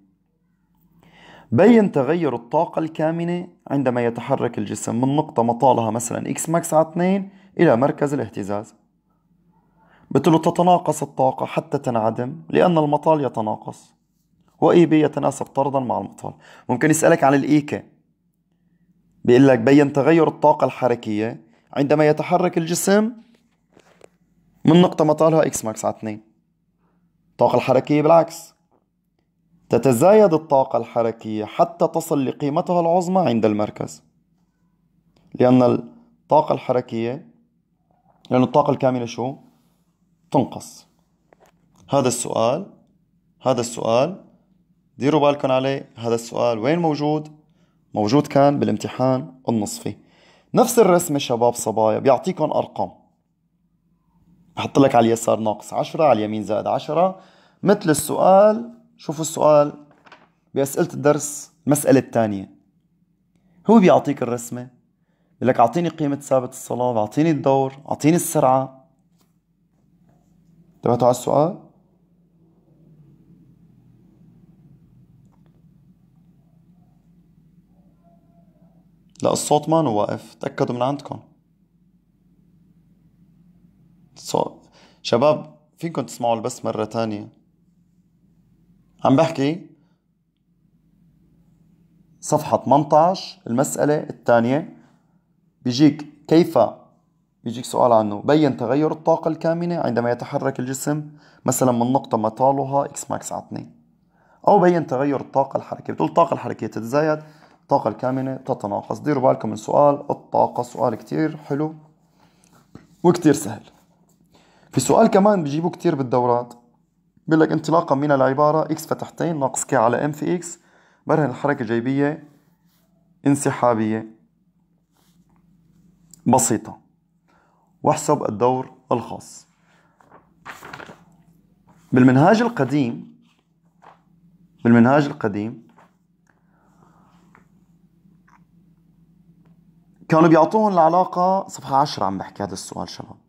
بين تغير الطاقة الكامنة عندما يتحرك الجسم من نقطة مطالها مثلا x max على 2 إلى مركز الاهتزاز بتلو تتناقص الطاقة حتى تنعدم لأن المطال يتناقص وإي بي يتناسب طردا مع المطال ممكن يسألك عن الإيكا e بيقول لك بين تغير الطاقة الحركية عندما يتحرك الجسم من نقطة مطالها إكس ماكس على 2 الطاقة الحركية بالعكس تتزايد الطاقة الحركية حتى تصل لقيمتها العظمى عند المركز لأن الطاقة الحركية لأن الطاقة الكاملة شو؟ تنقص هذا السؤال هذا السؤال ديروا بالكم عليه هذا السؤال وين موجود؟ موجود كان بالامتحان النصفي نفس الرسمة شباب صبايا بيعطيكم أرقام بحط لك على اليسار ناقص 10 على اليمين زائد 10 مثل السؤال شوفوا السؤال بأسئلة الدرس المسألة الثانية هو بيعطيك الرسمة بيقول لك أعطيني قيمة ثابت الصلاه أعطيني الدور أعطيني السرعة انتبهتوا على السؤال لا الصوت ما واقف تأكدوا من عندكم شباب فيكم تسمعوا البث مرة تانية عم بحكي صفحة 18 المسألة الثانية بيجيك كيف بيجيك سؤال عنه بين تغير الطاقة الكامنة عندما يتحرك الجسم مثلا من نقطة مطالها اكس ماكس على 2 أو بين تغير الطاقة الحركية بتقول الطاقة الحركية تتزايد الطاقة الكامنة تتناقص ديروا بالكم من سؤال الطاقة سؤال كتير حلو وكتير سهل في سؤال كمان بيجيبوه كتير بالدورات بيقول لك انطلاقا من العبارة x فتحتين ناقص k على m في x برهن الحركة الجيبية انسحابية بسيطة واحسب الدور الخاص بالمنهاج القديم بالمنهاج القديم كانوا بيعطوهم العلاقة صفحة 10 عم بحكي هذا السؤال شباب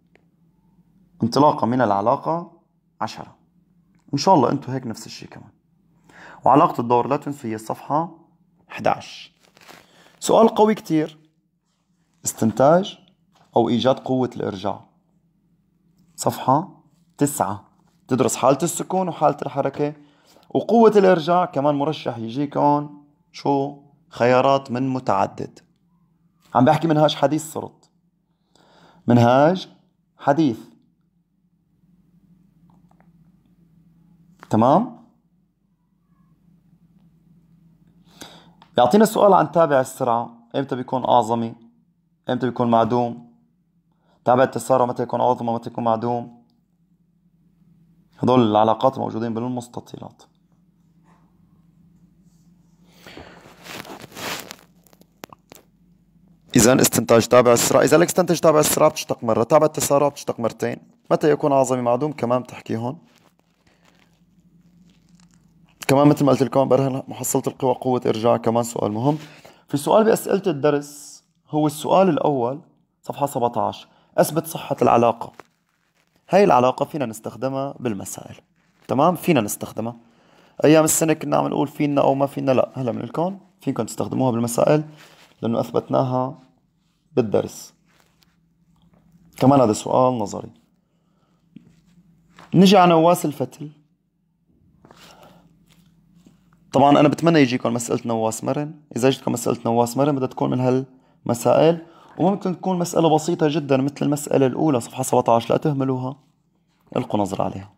انطلاقا من العلاقة عشرة إن شاء الله أنتوا هيك نفس الشيء كمان وعلاقة الدور لا تنسوا هي الصفحة 11 سؤال قوي كتير استنتاج أو إيجاد قوة الإرجاع صفحة 9 تدرس حالة السكون وحالة الحركة وقوة الإرجاع كمان مرشح يجيك هون شو خيارات من متعدد عم بحكي منهاج حديث صرت منهاج حديث تمام يعطينا سؤال عن تابع السرعة امتى بيكون أعظمي امتى بيكون معدوم تابع التسارع متى يكون عظمى متى يكون معدوم هذول العلاقات موجودين بالمستطيلات إذا استنتاج تابع السرعة إذا لك استنتج تابع السرعة بتشتق مرة تابع التسارع بتشتق مرتين متى يكون أعظمي معدوم كمان هون كمان مثل ما قلت لكم برهن محصلة القوى قوة إرجاع كمان سؤال مهم في سؤال بأسئلة الدرس هو السؤال الأول صفحة 17 أثبت صحة العلاقة هاي العلاقة فينا نستخدمها بالمسائل تمام فينا نستخدمها أيام السنة كنا عم نقول فينا أو ما فينا لا هلا من الكون فيكم تستخدموها بالمسائل لأنه أثبتناها بالدرس كمان هذا سؤال نظري نجي على نواس الفتل طبعا انا بتمنى يجيكم مساله نواس مرن اذا اجتكم مساله نواس مرن بدها تكون من هالمسائل وممكن تكون مساله بسيطه جدا مثل المساله الاولى صفحه 17 لا تهملوها القوا نظره عليها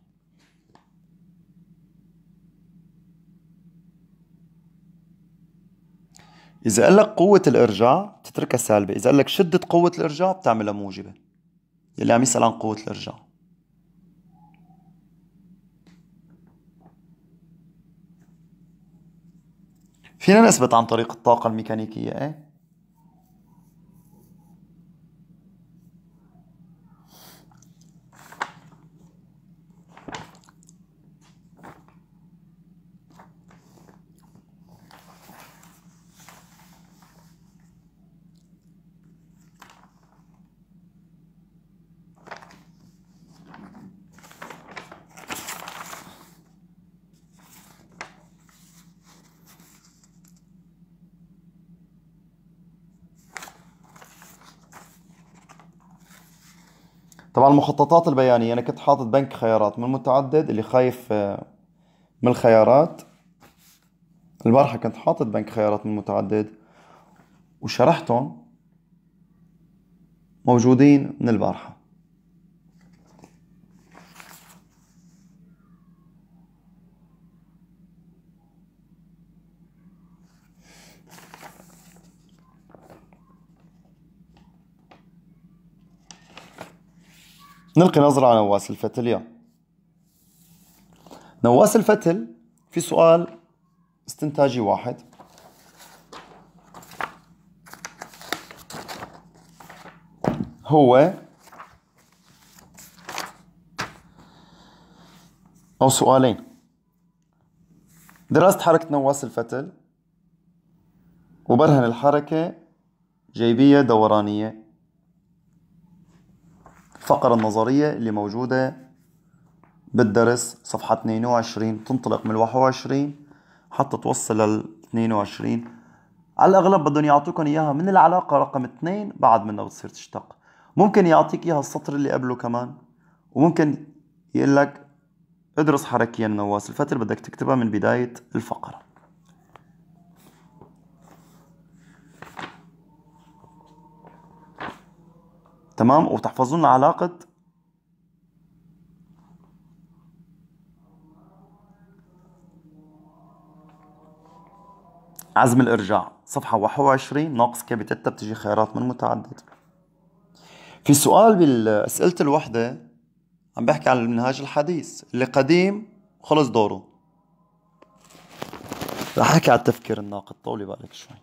إذا قال لك قوة الإرجاع بتتركها سالبة، إذا قال لك شدة قوة الإرجاع بتعملها موجبة. يلي عم يسأل عن قوة الإرجاع. فينا نثبت عن طريق الطاقة الميكانيكية إيه؟ طبعا المخططات البيانية أنا كنت حاطط بنك خيارات من متعدد اللي خايف آه، من الخيارات البارحة كنت حاطط بنك خيارات من متعدد وشرحتهم موجودين من البارحة نلقي نظرة على نواس الفتل يا نواس الفتل في سؤال استنتاجي واحد هو أو سؤالين دراسة حركة نواس الفتل وبرهن الحركة جيبية دورانية الفقرة النظرية اللي موجودة بالدرس صفحة 22 تنطلق من 21 حتى توصل لل 22 على الأغلب بدهم يعطوكم إياها من العلاقة رقم 2 بعد منها بتصير تشتق ممكن يعطيك إياها السطر اللي قبله كمان وممكن يقول لك ادرس حركيا نواس الفترة بدك تكتبها من بداية الفقرة تمام وتحفظوا لنا علاقة عزم الإرجاع صفحة 21 ناقص كبتتة بتجي خيارات من متعدد في سؤال بأسئلة الوحدة عم بحكي عن المنهاج الحديث اللي قديم خلص دوره رح احكي على التفكير الناقد طولي بالك شوي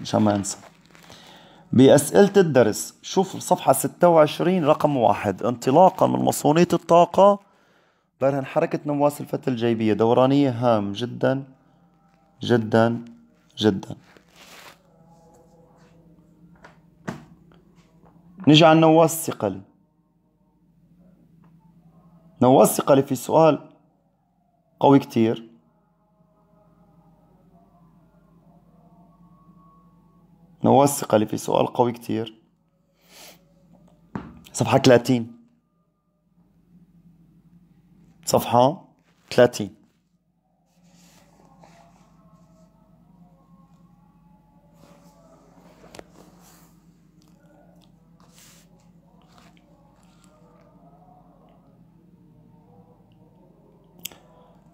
مشان ما انسى بأسئلة الدرس شوف صفحة 26 رقم واحد انطلاقا من مصونية الطاقة برهن حركة نواس الفتل الجيبية دورانية هام جدا جدا جدا نجي على النواس الثقلي نواس الثقلي في سؤال قوي كتير نواس الثقلي في سؤال قوي كتير صفحة 30 صفحة 30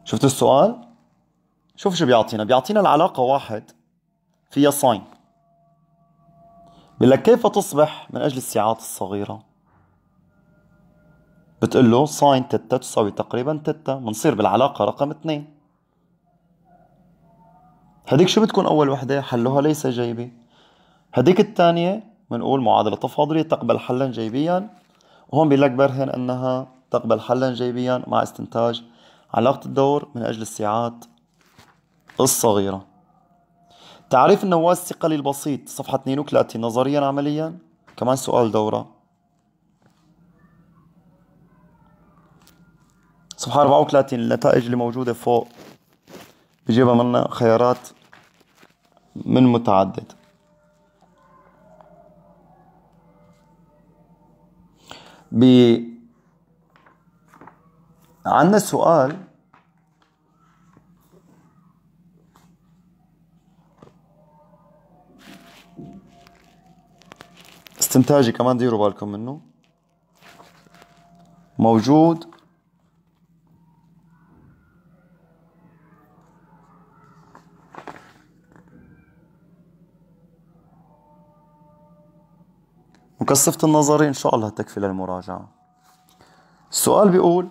شفت السؤال؟ شوف شو بيعطينا بيعطينا العلاقة واحد فيها ساين بيقول لك كيف تصبح من أجل الساعات الصغيرة بتقول له ساين تتا تساوي تقريبا تتا بنصير بالعلاقة رقم اثنين هديك شو بتكون أول وحدة حلها ليس جيبي هديك الثانية بنقول معادلة تفاضلية تقبل حلا جيبيا وهون بيقول لك برهن أنها تقبل حلا جيبيا مع استنتاج علاقة الدور من أجل الساعات الصغيرة تعريف النواة الثقلي البسيط صفحة 32 نظريا عمليا كمان سؤال دورة صفحة 34 النتائج اللي موجودة فوق بجيبها منا خيارات من متعدد ب عندنا سؤال استنتاجي كمان ديروا بالكم منه موجود مكثفة النظري ان شاء الله تكفي للمراجعة السؤال بيقول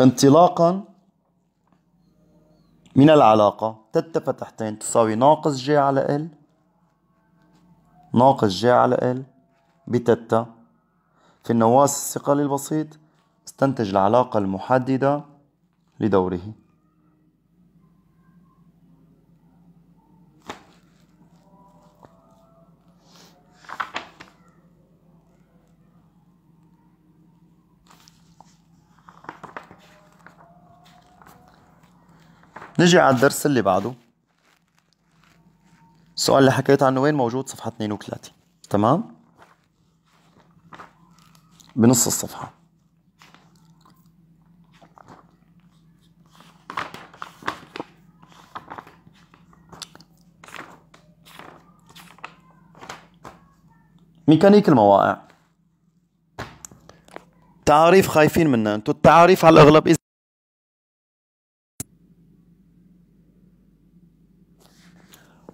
انطلاقا من العلاقة فتحتين تساوي ناقص جي على ال ناقص ج على ال بتتا في النواس الثقل البسيط استنتج العلاقة المحددة لدوره نجي على الدرس اللي بعده السؤال اللي حكيت عنه وين موجود صفحة 32 تمام بنص الصفحة ميكانيك المواقع تعاريف خايفين منه انتو التعاريف على الاغلب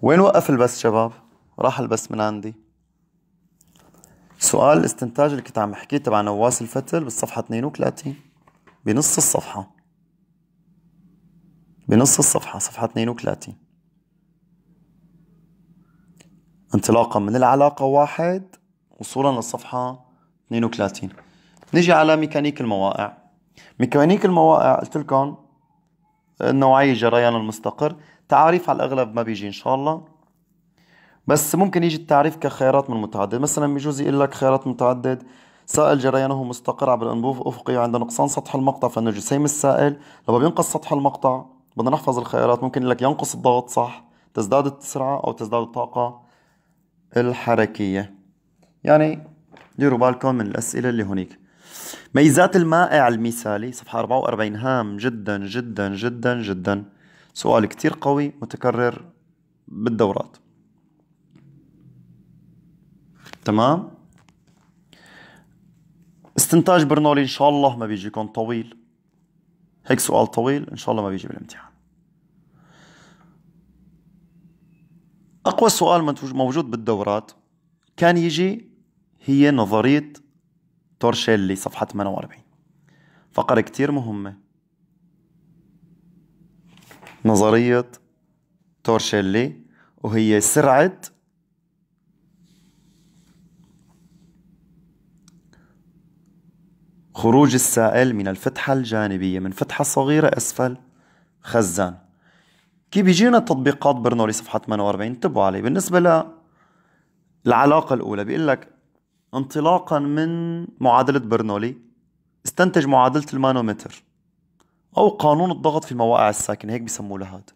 وين وقف البث شباب؟ راح البث من عندي سؤال الاستنتاج اللي كنت عم احكيه تبع نواس الفتل بالصفحة 32 بنص الصفحة بنص الصفحة صفحة 32 انطلاقا من العلاقة واحد وصولا للصفحة 32 نجي على ميكانيك المواقع ميكانيك المواقع قلت لكم النوعية جريان المستقر التعريف على الأغلب ما بيجي إن شاء الله بس ممكن يجي التعريف كخيارات من متعدد مثلا بجوز يقول لك خيارات متعدد سائل جريانه مستقر عبر الأنبوب الأفقي عند نقصان سطح المقطع فإنه جسيم السائل لما بينقص سطح المقطع بدنا نحفظ الخيارات ممكن لك ينقص الضغط صح تزداد السرعة أو تزداد الطاقة الحركية يعني ديروا بالكم من الأسئلة اللي هنيك ميزات المائع المثالي صفحة 44 هام جدا جدا جدا جدا سؤال كتير قوي متكرر بالدورات تمام استنتاج برنولي ان شاء الله ما بيجيكم طويل هيك سؤال طويل ان شاء الله ما بيجي بالامتحان اقوى سؤال موجود بالدورات كان يجي هي نظريه تورشيلي صفحه 48 فقره كتير مهمه نظرية تورشيلي وهي سرعة خروج السائل من الفتحة الجانبية من فتحة صغيرة أسفل خزان كي بيجينا تطبيقات برنولي صفحة 48 انتبهوا عليه بالنسبة للعلاقة الأولى بيقول لك انطلاقا من معادلة برنولي استنتج معادلة المانومتر أو قانون الضغط في المواقع الساكنة هيك بسموه لهاد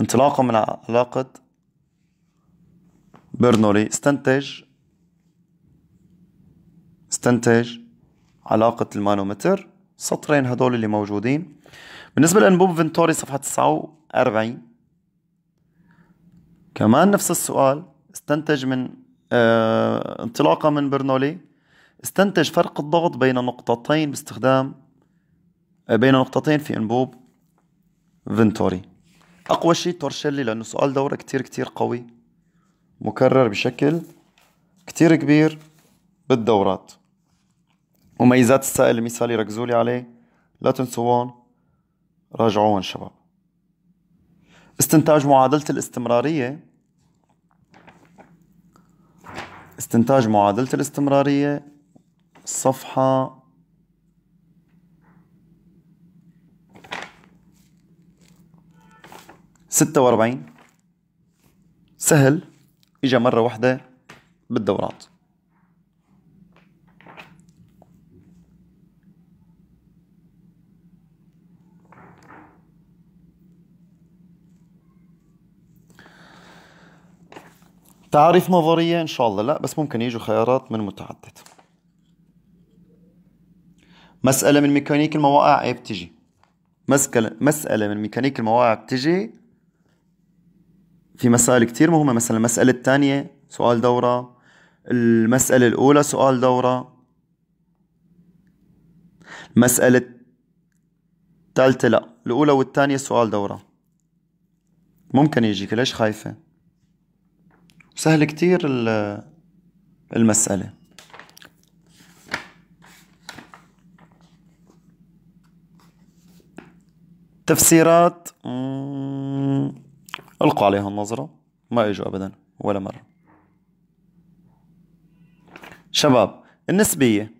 انطلاقا من علاقة برنولي استنتج استنتج علاقة المانومتر سطرين هدول اللي موجودين بالنسبة لأنبوب فنتوري صفحة 49 كمان نفس السؤال استنتج من اه انطلاقا من برنولي استنتج فرق الضغط بين نقطتين باستخدام بين نقطتين في انبوب فنتوري اقوى شيء تورشيلي لانه سؤال دوره كتير كتير قوي مكرر بشكل كتير كبير بالدورات مميزات السائل المثالي ركزوا لي عليه لا تنسوهم راجعوهم شباب استنتاج معادلة الاستمرارية استنتاج معادلة الاستمرارية صفحة ستة وأربعين سهل إجا مرة واحدة بالدورات تعريف نظرية إن شاء الله لا بس ممكن يجوا خيارات من متعدد مسألة من ميكانيك المواقع بتجي مسألة من ميكانيك المواقع بتجي في مسائل كتير مهمة مثلا المسألة الثانية سؤال دورة المسألة الأولى سؤال دورة المسألة الثالثة لا الأولى والثانية سؤال دورة ممكن يجيك ليش خايفة سهل كتير المسألة تفسيرات مم. ألقوا عليها النظرة ما إجوا أبدا ولا مرة شباب النسبية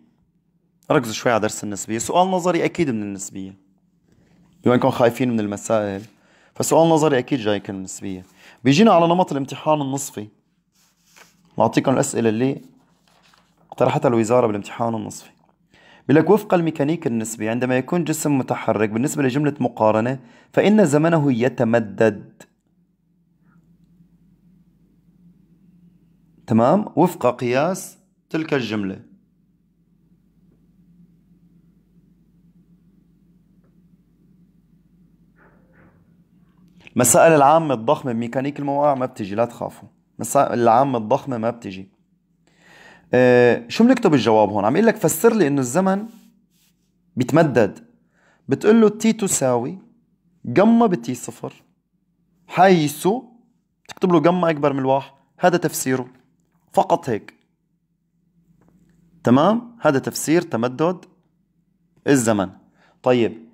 ركزوا شوي على درس النسبية سؤال نظري أكيد من النسبية بما أنكم خايفين من المسائل فسؤال نظري أكيد جاي من النسبية بيجينا على نمط الامتحان النصفي نعطيكم الأسئلة اللي اقترحتها الوزارة بالامتحان النصفي بيقول لك وفق الميكانيك النسبي عندما يكون جسم متحرك بالنسبة لجملة مقارنة فإن زمنه يتمدد تمام وفق قياس تلك الجملة المسائل العامة الضخمة بميكانيك المواقع ما بتجي لا تخافوا المسائل العامة الضخمة ما بتجي أه شو بنكتب الجواب هون عم يقول لك فسر لي انه الزمن بيتمدد بتقول له تي تساوي جما بتي صفر حيث تكتب له جما اكبر من الواحد هذا تفسيره فقط هيك تمام هذا تفسير تمدد الزمن طيب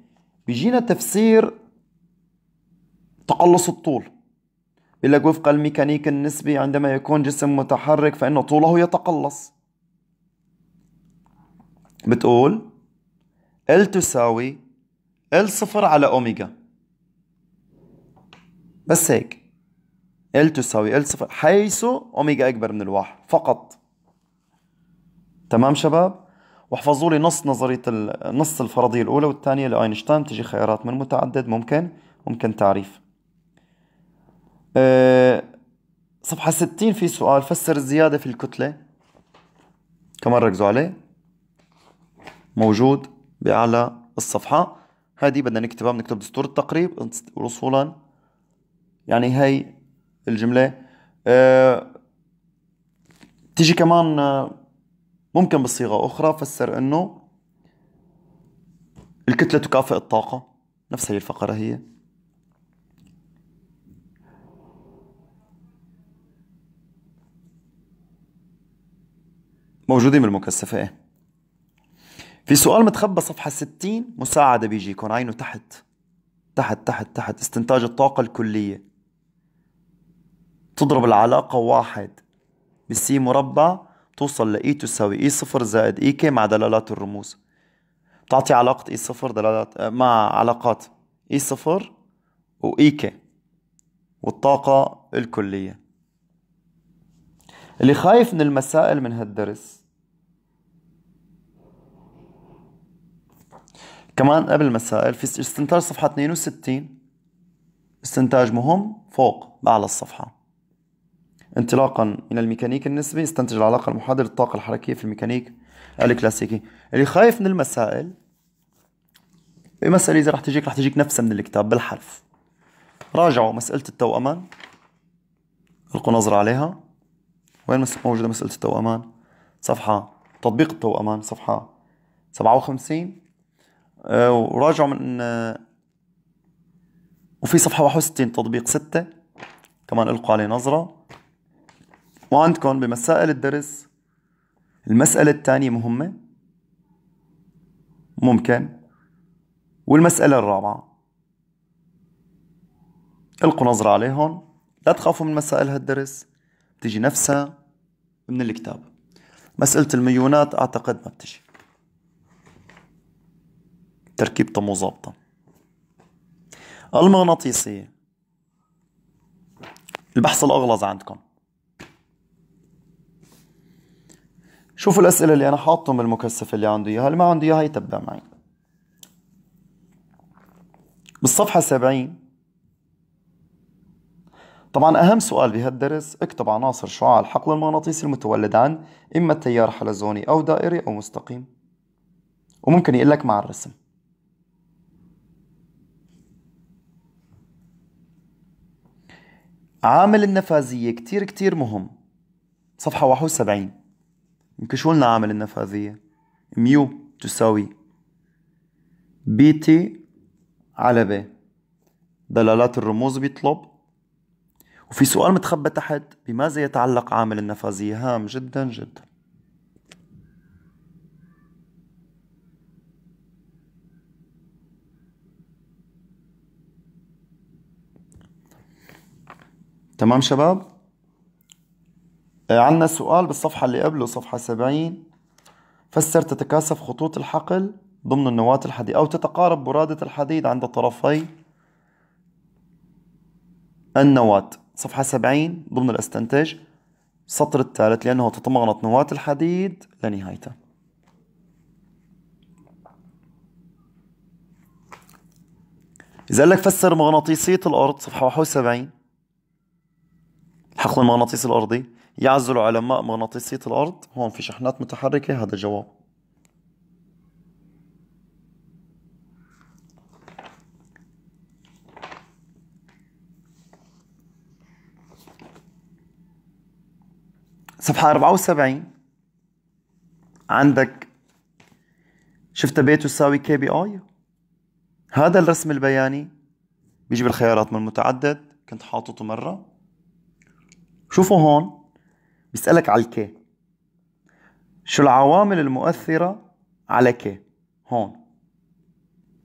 بيجينا تفسير تقلص الطول بيقول لك وفق الميكانيك النسبي عندما يكون جسم متحرك فإن طوله يتقلص بتقول L تساوي L صفر على أوميجا بس هيك ال تساوي ال صفر حيث أوميجا أكبر من الواحد فقط تمام شباب واحفظوا لي نص نظرية نص الفرضية الأولى والثانية لأينشتاين تجي خيارات من متعدد ممكن ممكن تعريف أه صفحة 60 في سؤال فسر الزيادة في الكتلة كمان ركزوا عليه موجود بأعلى الصفحة هذه بدنا نكتبها بنكتب دستور التقريب وصولا يعني هي الجمله آه، تيجي كمان آه، ممكن بصيغه اخرى فسر انه الكتله تكافئ الطاقه نفس هي الفقره هي موجودين بالمكثفة إيه. في سؤال متخبى صفحة 60 مساعدة بيجيكم عينه تحت تحت تحت تحت استنتاج الطاقة الكلية تضرب العلاقة واحد بسي مربع توصل لإي e تساوي إي e صفر زائد إي e كي مع دلالات الرموز بتعطي علاقة إي صفر دلالات آه، مع علاقات إي صفر وإي كي والطاقة الكلية اللي خايف من المسائل من هالدرس كمان قبل المسائل في استنتاج صفحة 62 استنتاج مهم فوق بأعلى الصفحة انطلاقا إلى الميكانيك النسبي استنتج العلاقة المحاضرة للطاقة الحركية في الميكانيك الكلاسيكي اللي خايف من المسائل المسألة إذا رح تجيك رح تجيك نفسها من الكتاب بالحرف راجعوا مسألة التوأمان القوا نظرة عليها وين موجودة مسألة التوأمان صفحة تطبيق التوأمان صفحة 57 آه، وراجعوا من آه، وفي صفحة 61 تطبيق 6 كمان القوا عليه نظرة وعندكم بمسائل الدرس المسألة الثانية مهمة ممكن والمسألة الرابعة القوا نظرة عليهم لا تخافوا من مسائل هالدرس بتجي نفسها من الكتاب مسألة الميونات أعتقد ما بتجي تركيبتها مو ظابطة المغناطيسية البحث الأغلظ عندكم شوفوا الأسئلة اللي أنا حاطهم بالمكثف اللي عنده إياها اللي ما عنده إياها يتبع معي بالصفحة 70 طبعا أهم سؤال بهالدرس اكتب عناصر شعاع الحقل المغناطيسي المتولد عن إما التيار حلزوني أو دائري أو مستقيم وممكن يقول لك مع الرسم عامل النفاذية كتير كتير مهم صفحة 71 يمكن شو لنا عامل النفاذية ميو تساوي بي تي على بي دلالات الرموز بيطلب وفي سؤال متخبى تحت بماذا يتعلق عامل النفاذية هام جدا جدا تمام شباب عندنا سؤال بالصفحة اللي قبله صفحة 70 فسر تتكاثف خطوط الحقل ضمن النواة الحديد أو تتقارب برادة الحديد عند طرفي النواة صفحة 70 ضمن الاستنتاج السطر الثالث لأنه تتمغنط نواة الحديد لنهايته إذا لك فسر مغناطيسية الأرض صفحة 71 الحقل المغناطيسي الأرضي على علماء مغناطيسية الأرض هون في شحنات متحركة هذا الجواب صفحة 74 عندك شفت بيت تساوي كي بي اي هذا الرسم البياني بيجيب الخيارات من متعدد كنت حاططه مرة شوفوا هون بيسألك على الكي شو العوامل المؤثرة على كي هون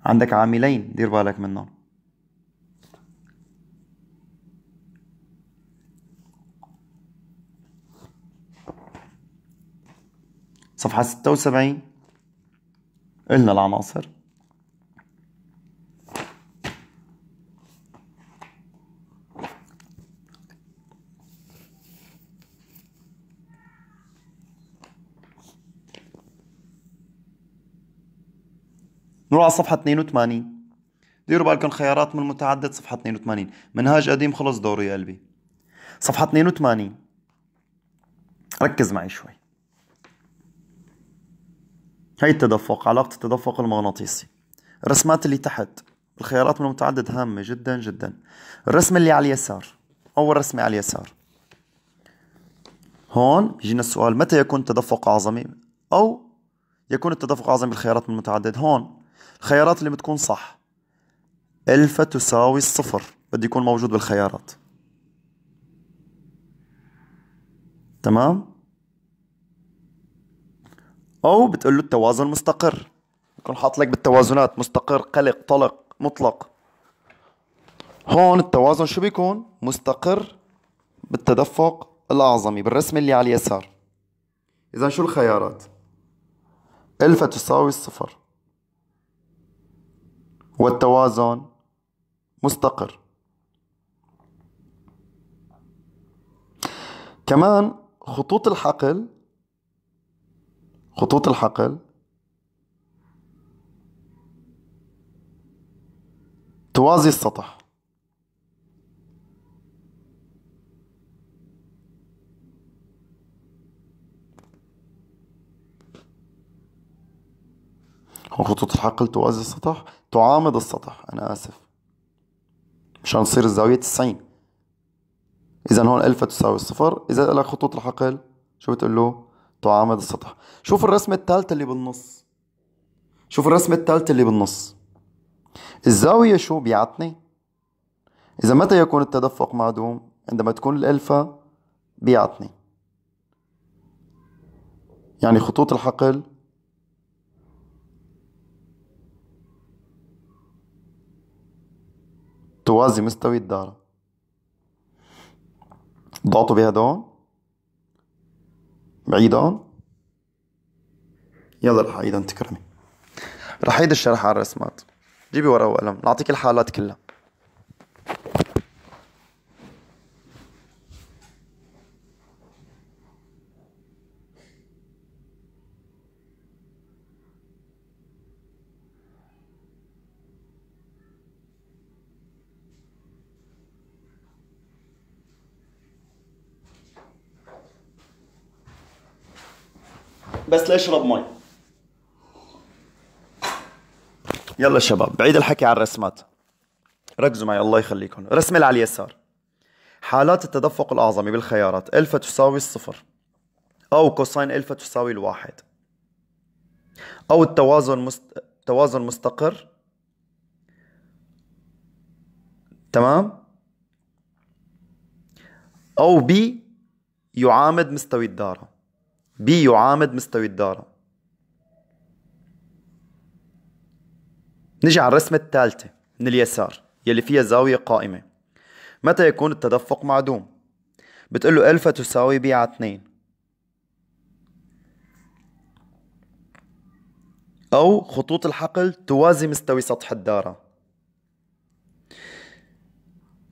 عندك عاملين دير بالك منهم صفحة 76 قلنا العناصر نروح على صفحة 82 ديروا بالكم خيارات من المتعدد صفحة 82 منهاج قديم خلص دوره يا قلبي صفحة 82 ركز معي شوي هي التدفق علاقة التدفق المغناطيسي الرسمات اللي تحت الخيارات من المتعدد هامة جدا جدا الرسم اللي على اليسار أول رسمة على اليسار هون بيجينا السؤال متى يكون التدفق أعظمي أو يكون التدفق عظمي بالخيارات من المتعدد هون الخيارات اللي بتكون صح الفا تساوي الصفر بده يكون موجود بالخيارات تمام او بتقول له التوازن مستقر بكون حاط لك بالتوازنات مستقر قلق طلق مطلق هون التوازن شو بيكون مستقر بالتدفق الاعظمي بالرسم اللي على اليسار اذا شو الخيارات الفا تساوي الصفر والتوازن مستقر كمان خطوط الحقل خطوط الحقل توازي السطح وخطوط الحقل توازي السطح تعامد السطح أنا آسف مشان تصير الزاوية 90 إذا هون ألفا تساوي الصفر إذا لك خطوط الحقل شو بتقول له تعامد السطح شوف الرسمة الثالثة اللي بالنص شوف الرسمة الثالثة اللي بالنص الزاوية شو بيعطني إذا متى يكون التدفق معدوم عندما تكون الألفا بيعطني يعني خطوط الحقل توازي مستوي الدارة ضغطوا بها دون بعيد يلا رح اعيد تكرمي رح اعيد الشرح على الرسمات جيبي ورقة وقلم نعطيك الحالات كلها بس لا مي يلا شباب بعيد الحكي عن الرسمات ركزوا معي الله يخليكم رسمة اللي على اليسار حالات التدفق الأعظمي بالخيارات ألفا تساوي الصفر أو كوساين ألفا تساوي الواحد أو التوازن مست... توازن مستقر تمام أو بي يعامد مستوي الدارة بي يعامد مستوي الدارة نجي على الرسمة الثالثة من اليسار يلي فيها زاوية قائمة متى يكون التدفق معدوم بتقول له ألفا تساوي بي على 2 أو خطوط الحقل توازي مستوي سطح الدارة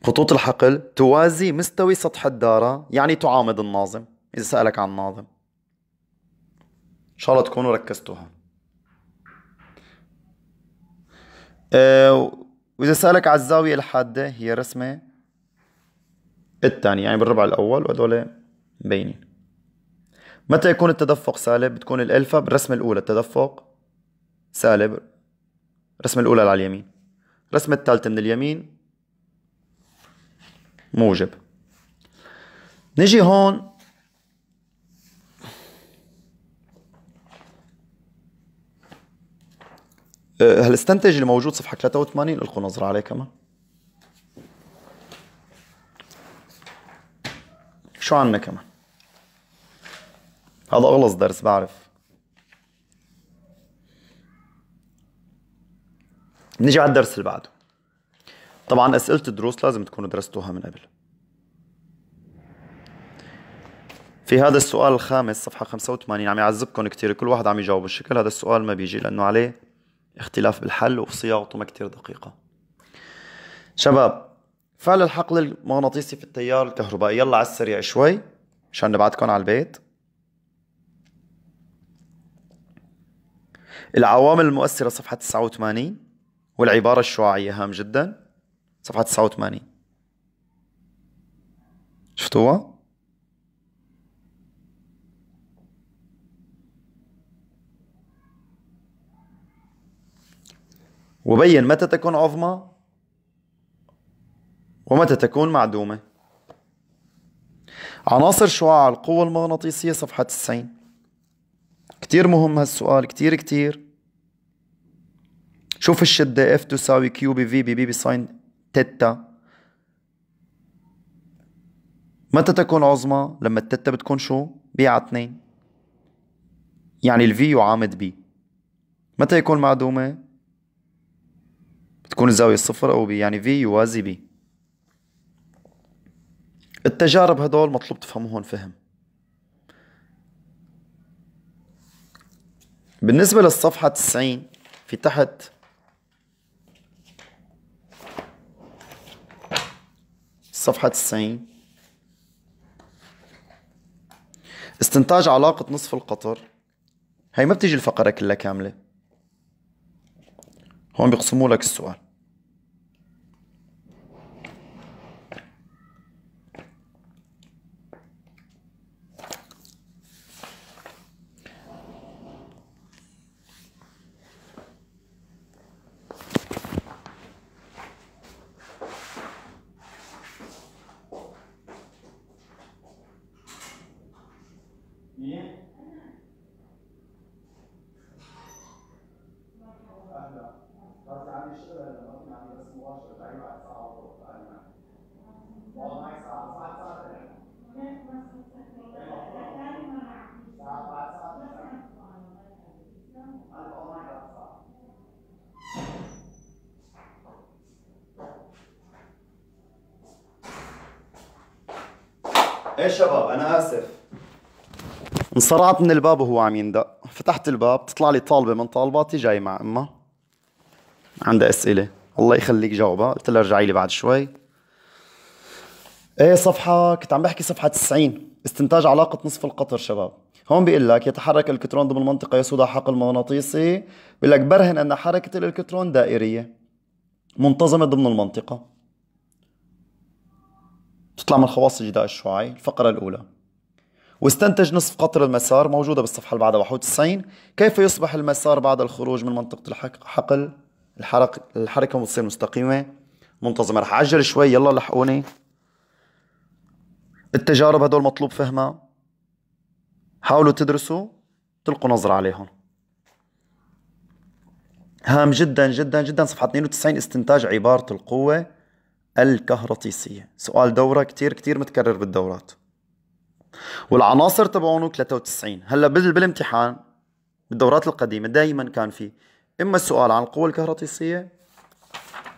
خطوط الحقل توازي مستوي سطح الدارة يعني تعامد الناظم إذا سألك عن الناظم شاء الله تكونوا ركزتوها أه وإذا سألك على الزاوية الحادة هي رسمة الثانية يعني بالربع الأول وهذول مبينين متى يكون التدفق سالب بتكون الألفا بالرسمة الأولى التدفق سالب الرسمة الأولى على اليمين الرسمة الثالثة من اليمين موجب نجي هون هالاستنتاج أه، اللي موجود صفحه 83 القوا نظره عليه كمان شو عنا كمان هذا اغلص درس بعرف نيجي على الدرس اللي بعده طبعا اسئله الدروس لازم تكونوا درستوها من قبل في هذا السؤال الخامس صفحة 85 عم يعذبكم كثير كل واحد عم يجاوب بالشكل هذا السؤال ما بيجي لأنه عليه اختلاف بالحل وصياغته ما كتير دقيقة شباب فعل الحقل المغناطيسي في التيار الكهربائي يلا على السريع شوي عشان نبعتكم على البيت العوامل المؤثرة صفحة 89 والعبارة الشعاعية هام جدا صفحة 89 شفتوها؟ وبين متى تكون عظمى ومتى تكون معدومة عناصر شعاع القوة المغناطيسية صفحة 90 كتير مهم هالسؤال كتير كتير شوف الشدة F تساوي Q ب B بساين تتا متى تكون عظمى لما التتا بتكون شو بي على 2 يعني ال V يعامد بي متى يكون معدومة تكون الزاوية صفر أو بي يعني في يوازي بي التجارب هدول مطلوب تفهموهم فهم بالنسبة للصفحة 90 في تحت صفحة 90 استنتاج علاقة نصف القطر هي ما بتيجي الفقرة كلها كاملة هون بيقسموا لك السؤال مباشر ايه شباب انا اسف انصرعت من الباب وهو عم يندق فتحت الباب تطلع لي طالبة من طالباتي جاي مع امها عندها اسئلة الله يخليك جاوبها قلت لها ارجعي لي بعد شوي ايه صفحة كنت عم بحكي صفحة 90 استنتاج علاقة نصف القطر شباب هون بيقول لك يتحرك الالكترون ضمن منطقة يسود حقل مغناطيسي بيقول لك برهن أن حركة الالكترون دائرية منتظمة ضمن المنطقة تطلع من خواص الجداء الشعاعي الفقرة الأولى واستنتج نصف قطر المسار موجودة بالصفحة اللي بعدها 91 كيف يصبح المسار بعد الخروج من منطقة الحقل الحركة الحركة بتصير مستقيمة منتظمة رح أعجل شوي يلا لحقوني التجارب هدول مطلوب فهمها حاولوا تدرسوا تلقوا نظرة عليهم هام جدا جدا جدا صفحة 92 استنتاج عبارة القوة الكهرطيسية سؤال دورة كتير كتير متكرر بالدورات والعناصر تبعونه 93 هلا بالامتحان بالدورات القديمة دايما كان في اما السؤال عن القوة الكهرتيسية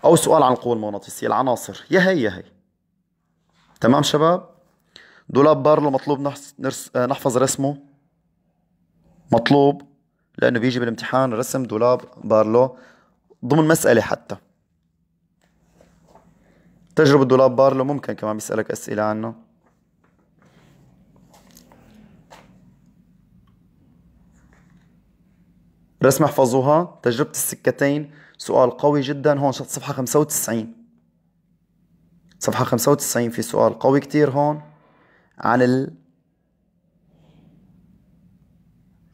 او السؤال عن القوة المغناطيسية العناصر يا هي يا هي تمام شباب دولاب بارلو مطلوب نحفظ رسمه مطلوب لانه بيجي بالامتحان رسم دولاب بارلو ضمن مسألة حتى تجربة دولاب بارلو ممكن كمان بيسألك أسئلة عنه رسم احفظوها تجربة السكتين سؤال قوي جدا هون صفحة 95 صفحة 95 في سؤال قوي كتير هون عن ال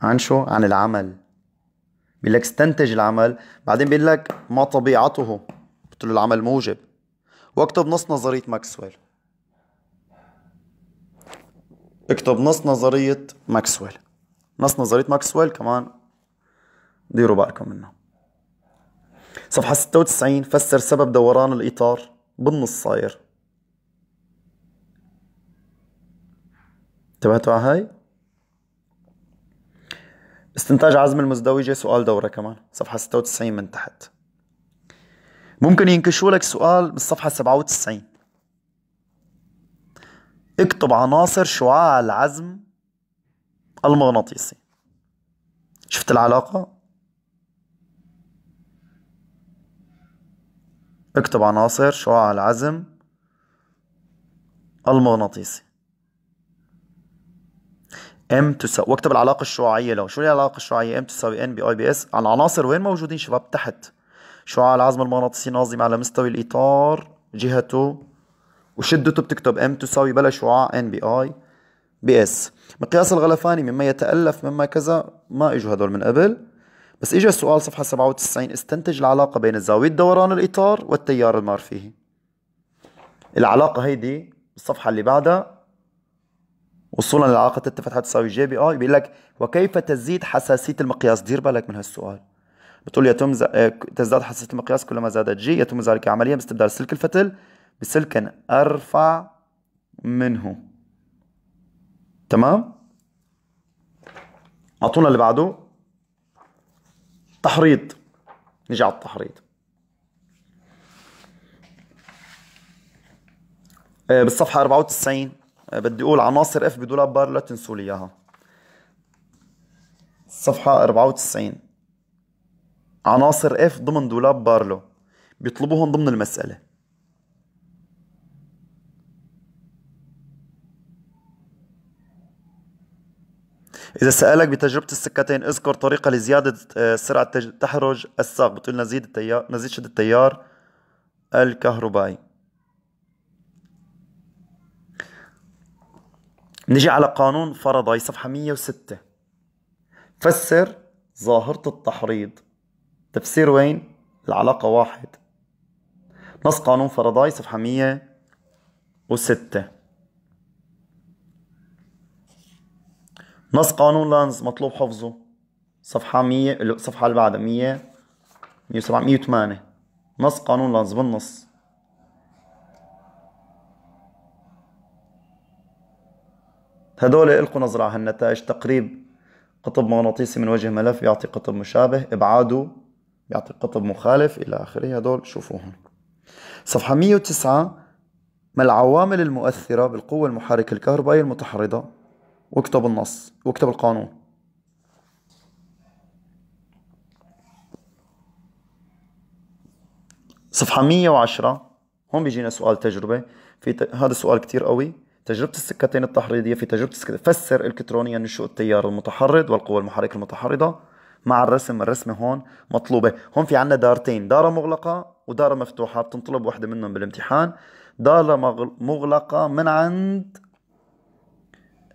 عن شو؟ عن العمل بيقول لك استنتج العمل بعدين بيقول لك ما طبيعته قلت له العمل موجب واكتب نص نظرية ماكسويل اكتب نص نظرية ماكسويل نص نظرية ماكسويل كمان ديروا بالكم منه صفحة 96 فسر سبب دوران الإطار بالنص صاير انتبهتوا على هاي؟ استنتاج عزم المزدوجة سؤال دورة كمان صفحة 96 من تحت ممكن ينكشوا لك سؤال بالصفحة 97 اكتب عناصر شعاع العزم المغناطيسي شفت العلاقة؟ اكتب عناصر شعاع العزم المغناطيسي ام تساوي واكتب العلاقة الشعاعية لو شو هي العلاقة الشعاعية ام تساوي ان بي اي بي اس العناصر وين موجودين شباب تحت شعاع العزم المغناطيسي ناظم على مستوى الاطار جهته وشدته بتكتب ام تساوي بلا شعاع ان بي اي بي اس مقياس الغلفاني مما يتألف مما كذا ما اجوا هدول من قبل بس اجى السؤال صفحة 97 استنتج العلاقة بين زاوية دوران الإطار والتيار المار فيه العلاقة هيدي الصفحة اللي بعدها وصولا للعلاقة تلت تساوي جي بي اي بيقول لك وكيف تزيد حساسية المقياس دير بالك من هالسؤال بتقول يتم ز... آه، تزداد حساسية المقياس كلما زادت جي يتم ذلك عمليا باستبدال سلك الفتل بسلك أرفع منه تمام؟ أعطونا اللي بعده تحريض نجي على التحريض آه، بالصفحة 94 آه، بدي أقول عناصر اف بدولاب بار لا تنسوا لي إياها صفحة 94 عناصر اف ضمن دولاب بارلو بيطلبوهم ضمن المسألة إذا سألك بتجربة السكتين اذكر طريقة لزيادة آه، سرعة تحرج الساق بتقول نزيد التيار نزيد شد التيار الكهربائي نجي على قانون فرضي صفحة 106 فسر ظاهرة التحريض تفسير وين؟ العلاقة واحد نص قانون فرضي صفحة 106 نص قانون لانز مطلوب حفظه صفحة 100 الصفحة اللي بعدها 100 107 108 نص قانون لانز بالنص هدول القوا نظرة على هالنتائج تقريب قطب مغناطيسي من وجه ملف بيعطي قطب مشابه ابعاده بيعطي قطب مخالف الى اخره هدول شوفوهم صفحة 109 ما العوامل المؤثرة بالقوة المحركة الكهربائية المتحرضة واكتب النص واكتب القانون صفحة 110 هون بيجينا سؤال تجربة في ت... هذا السؤال كتير قوي تجربة السكتين التحريضية في تجربة السكتين فسر إلكترونيا نشوء التيار المتحرض والقوى المحركة المتحرضة مع الرسم الرسمة هون مطلوبة هون في عنا دارتين دارة مغلقة ودارة مفتوحة بتنطلب واحدة منهم بالامتحان دارة مغلقة من عند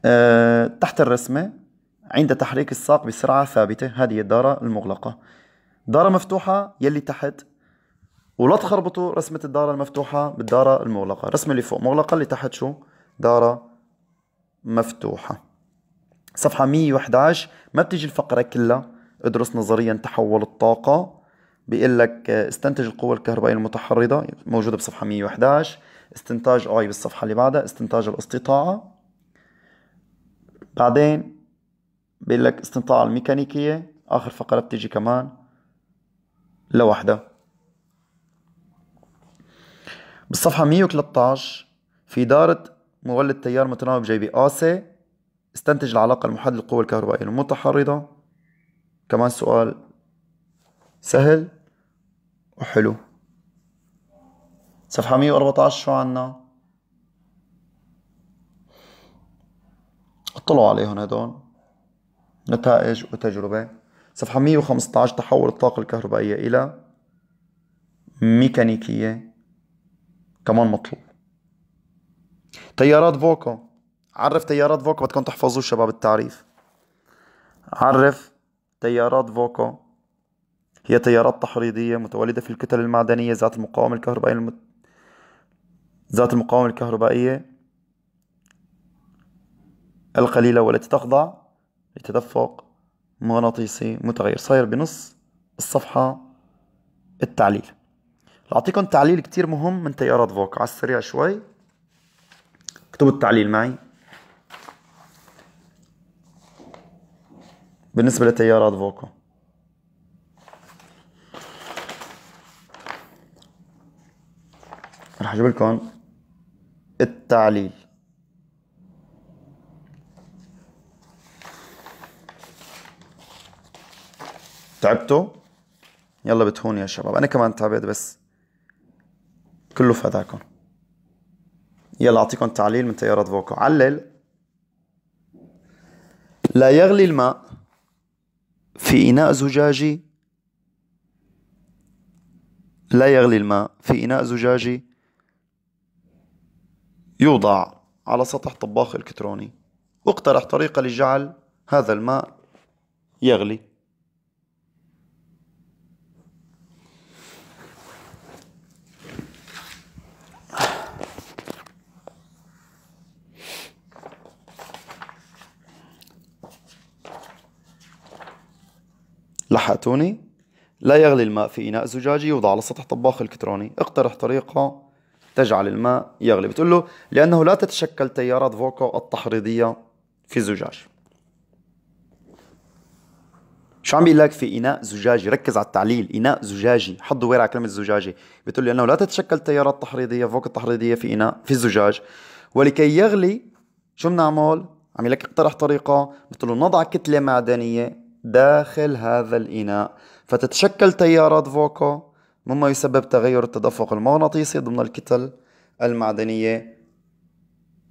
أه تحت الرسمة عند تحريك الساق بسرعة ثابتة هذه الدارة المغلقة دارة مفتوحة يلي تحت ولا تخربطوا رسمة الدارة المفتوحة بالدارة المغلقة الرسمة اللي فوق مغلقة اللي تحت شو دارة مفتوحة صفحة 111 ما بتيجي الفقرة كلها ادرس نظريا تحول الطاقة بيقول لك آه، استنتج القوة الكهربائية المتحرضة موجودة بصفحة 111 استنتاج اي بالصفحة اللي بعدها استنتاج الاستطاعة بعدين بيقول لك استنطاع الميكانيكية آخر فقرة بتيجي كمان لوحدها بالصفحة 113 في دارة مولد تيار متناوب جيبي قاسي استنتج العلاقة المحددة للقوة الكهربائية المتحرضة كمان سؤال سهل وحلو صفحة 114 شو عنا؟ اطلعوا عليهم هدول نتائج وتجربة صفحة 115 تحول الطاقة الكهربائية إلى ميكانيكية كمان مطلوب تيارات فوكو عرف تيارات فوكو بدكم تحفظوا شباب التعريف عرف تيارات فوكو هي تيارات تحريضية متولدة في الكتل المعدنية ذات المقاومة الكهربائية المت... ذات المقاومة الكهربائية القليلة والتي تخضع لتدفق مغناطيسي متغير صاير بنص الصفحة التعليل أعطيكم تعليل كتير مهم من تيارات فوك على السريع شوي اكتبوا التعليل معي بالنسبة لتيارات فوكو رح اجيب لكم التعليل تعبتوا يلا بتهون يا شباب انا كمان تعبت بس كله فداكم يلا اعطيكم تعليل من تيارات فوكو علل لا يغلي الماء في إناء زجاجي لا يغلي الماء في إناء زجاجي يوضع على سطح طباخ إلكتروني واقترح طريقة لجعل هذا الماء يغلي لحقتوني لا يغلي الماء في إناء زجاجي يوضع على سطح طباخ إلكتروني اقترح طريقة تجعل الماء يغلي بتقول له لأنه لا تتشكل تيارات فوكو التحريضية في الزجاج شو عم بيقول لك في اناء زجاجي ركز على التعليل اناء زجاجي حط وير على كلمه زجاجي بتقول لي انه لا تتشكل تيارات تحريضيه فوق التحريضيه في اناء في الزجاج ولكي يغلي شو بنعمل عم يقول لك اقترح طريقه بتقول له نضع كتله معدنيه داخل هذا الإناء فتتشكل تيارات فوكو مما يسبب تغير التدفق المغناطيسي ضمن الكتل المعدنية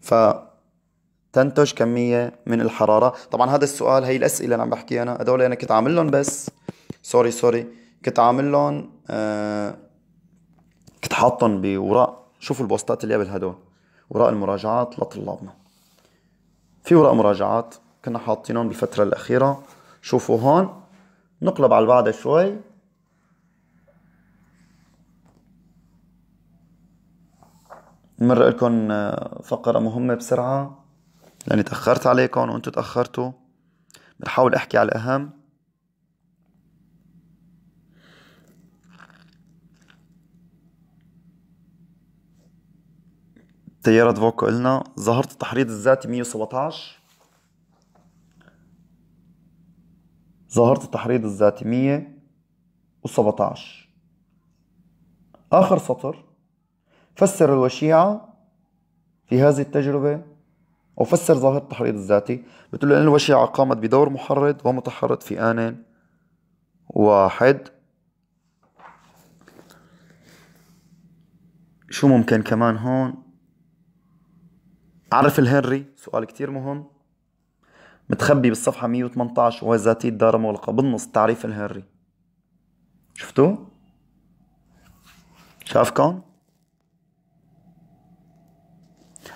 فتنتج كمية من الحرارة طبعا هذا السؤال هي الأسئلة اللي عم بحكي أنا هدول أنا كنت عامل لهم بس سوري سوري كنت عامل لهم آه كنت حاطهم بوراق شوفوا البوستات اللي قبل هدول وراء المراجعات لطلابنا في وراء مراجعات كنا حاطينهم بالفترة الأخيرة شوفوا هون نقلب على بعض شوي نمر لكم آه، فقرة مهمة بسرعة لأني تأخرت عليكم وأنتم تأخرتوا بحاول أحكي على الأهم تيارات فوكو قلنا ظاهرة التحريض الذاتي 117 ظاهرة التحريض الذاتي 117 آخر سطر فسر الوشيعة في هذه التجربة أو فسر ظاهرة التحريض الذاتي بتقول أن الوشيعة قامت بدور محرض ومتحرض في آن واحد شو ممكن كمان هون عرف الهنري سؤال كتير مهم متخبي بالصفحة 118 ذاتية دار مغلقة بالنص تعريف الهنري شفتوه؟ شافكم؟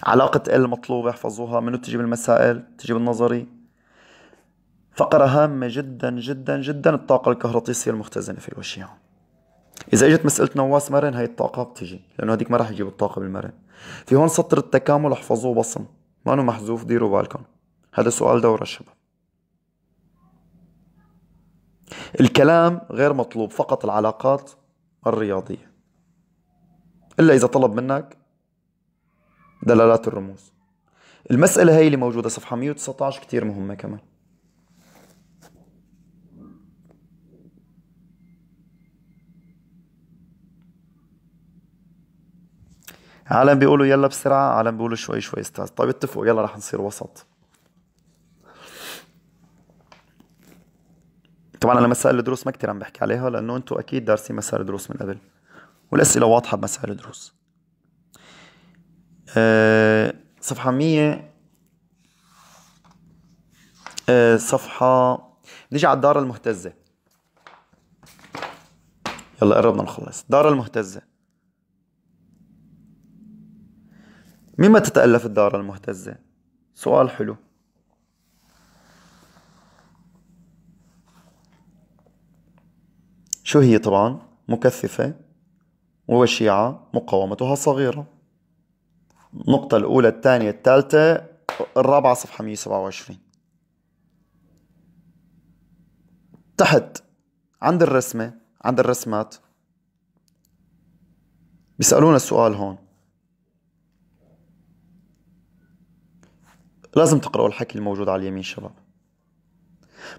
علاقة ال مطلوبة احفظوها منو تجيب المسائل تجيب النظري فقرة هامة جدا جدا جدا الطاقة الكهرطيسية المختزنة في الوشيعة إذا إجت مسألة نواس مرن هي الطاقة بتجي لأنه هديك ما راح يجيب الطاقة بالمرن في هون سطر التكامل احفظوه بصم ما محذوف ديروا بالكم هذا سؤال دورة الشباب الكلام غير مطلوب فقط العلاقات الرياضية إلا إذا طلب منك دلالات الرموز المسألة هي اللي موجودة صفحة 119 كتير مهمة كمان عالم بيقولوا يلا بسرعة عالم بيقولوا شوي شوي استاذ طيب اتفقوا يلا رح نصير وسط طبعا انا مسائل الدروس ما كتير عم بحكي عليها لانه انتم اكيد دارسين مسائل الدروس من قبل والاسئله واضحه بمسائل الدروس آه، صفحه 100 آه، صفحه نيجي على الدار المهتزه يلا قربنا نخلص دار المهتزه مما تتالف الدار المهتزه سؤال حلو شو هي طبعا مكثفة ووشيعة مقاومتها صغيرة النقطة الأولى الثانية الثالثة الرابعة صفحة 127 تحت عند الرسمة عند الرسمات بيسألونا السؤال هون لازم تقرأوا الحكي الموجود على اليمين شباب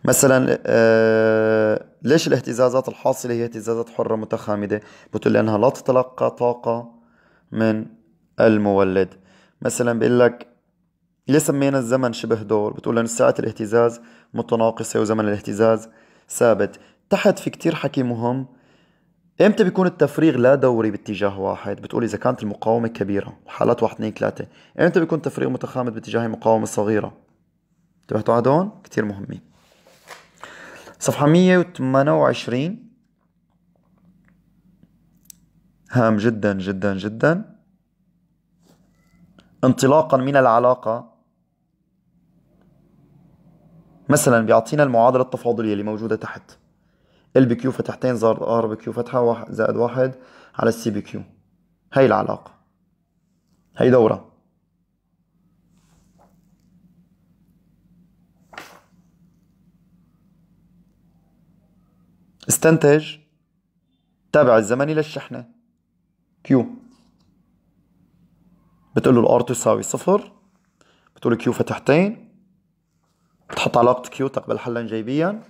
مثلا آه، ليش الاهتزازات الحاصلة هي اهتزازات حرة متخامدة بتقول لأنها لا تتلقى طاقة من المولد مثلا بيقول لك ليه سمينا الزمن شبه دور بتقول لأن ساعة الاهتزاز متناقصة وزمن الاهتزاز ثابت تحت في كتير حكي مهم امتى بيكون التفريغ لا دوري باتجاه واحد بتقول اذا كانت المقاومه كبيره حالات واحد اثنين ثلاثه امتى بيكون التفريغ متخامد باتجاه مقاومه صغيره انتبهتوا على هدول كثير مهمين صفحة 128 هام جدا جدا جدا انطلاقا من العلاقة مثلا بيعطينا المعادلة التفاضلية اللي موجودة تحت ال بكيو فتحتين زائد ار بكيو فتحة واحد زائد واحد على السي بكيو هاي العلاقة هاي دورة استنتج تابع الزمني للشحنة كيو بتقول له الار تساوي صفر بتقول كيو فتحتين بتحط علاقة كيو تقبل حلا جيبيا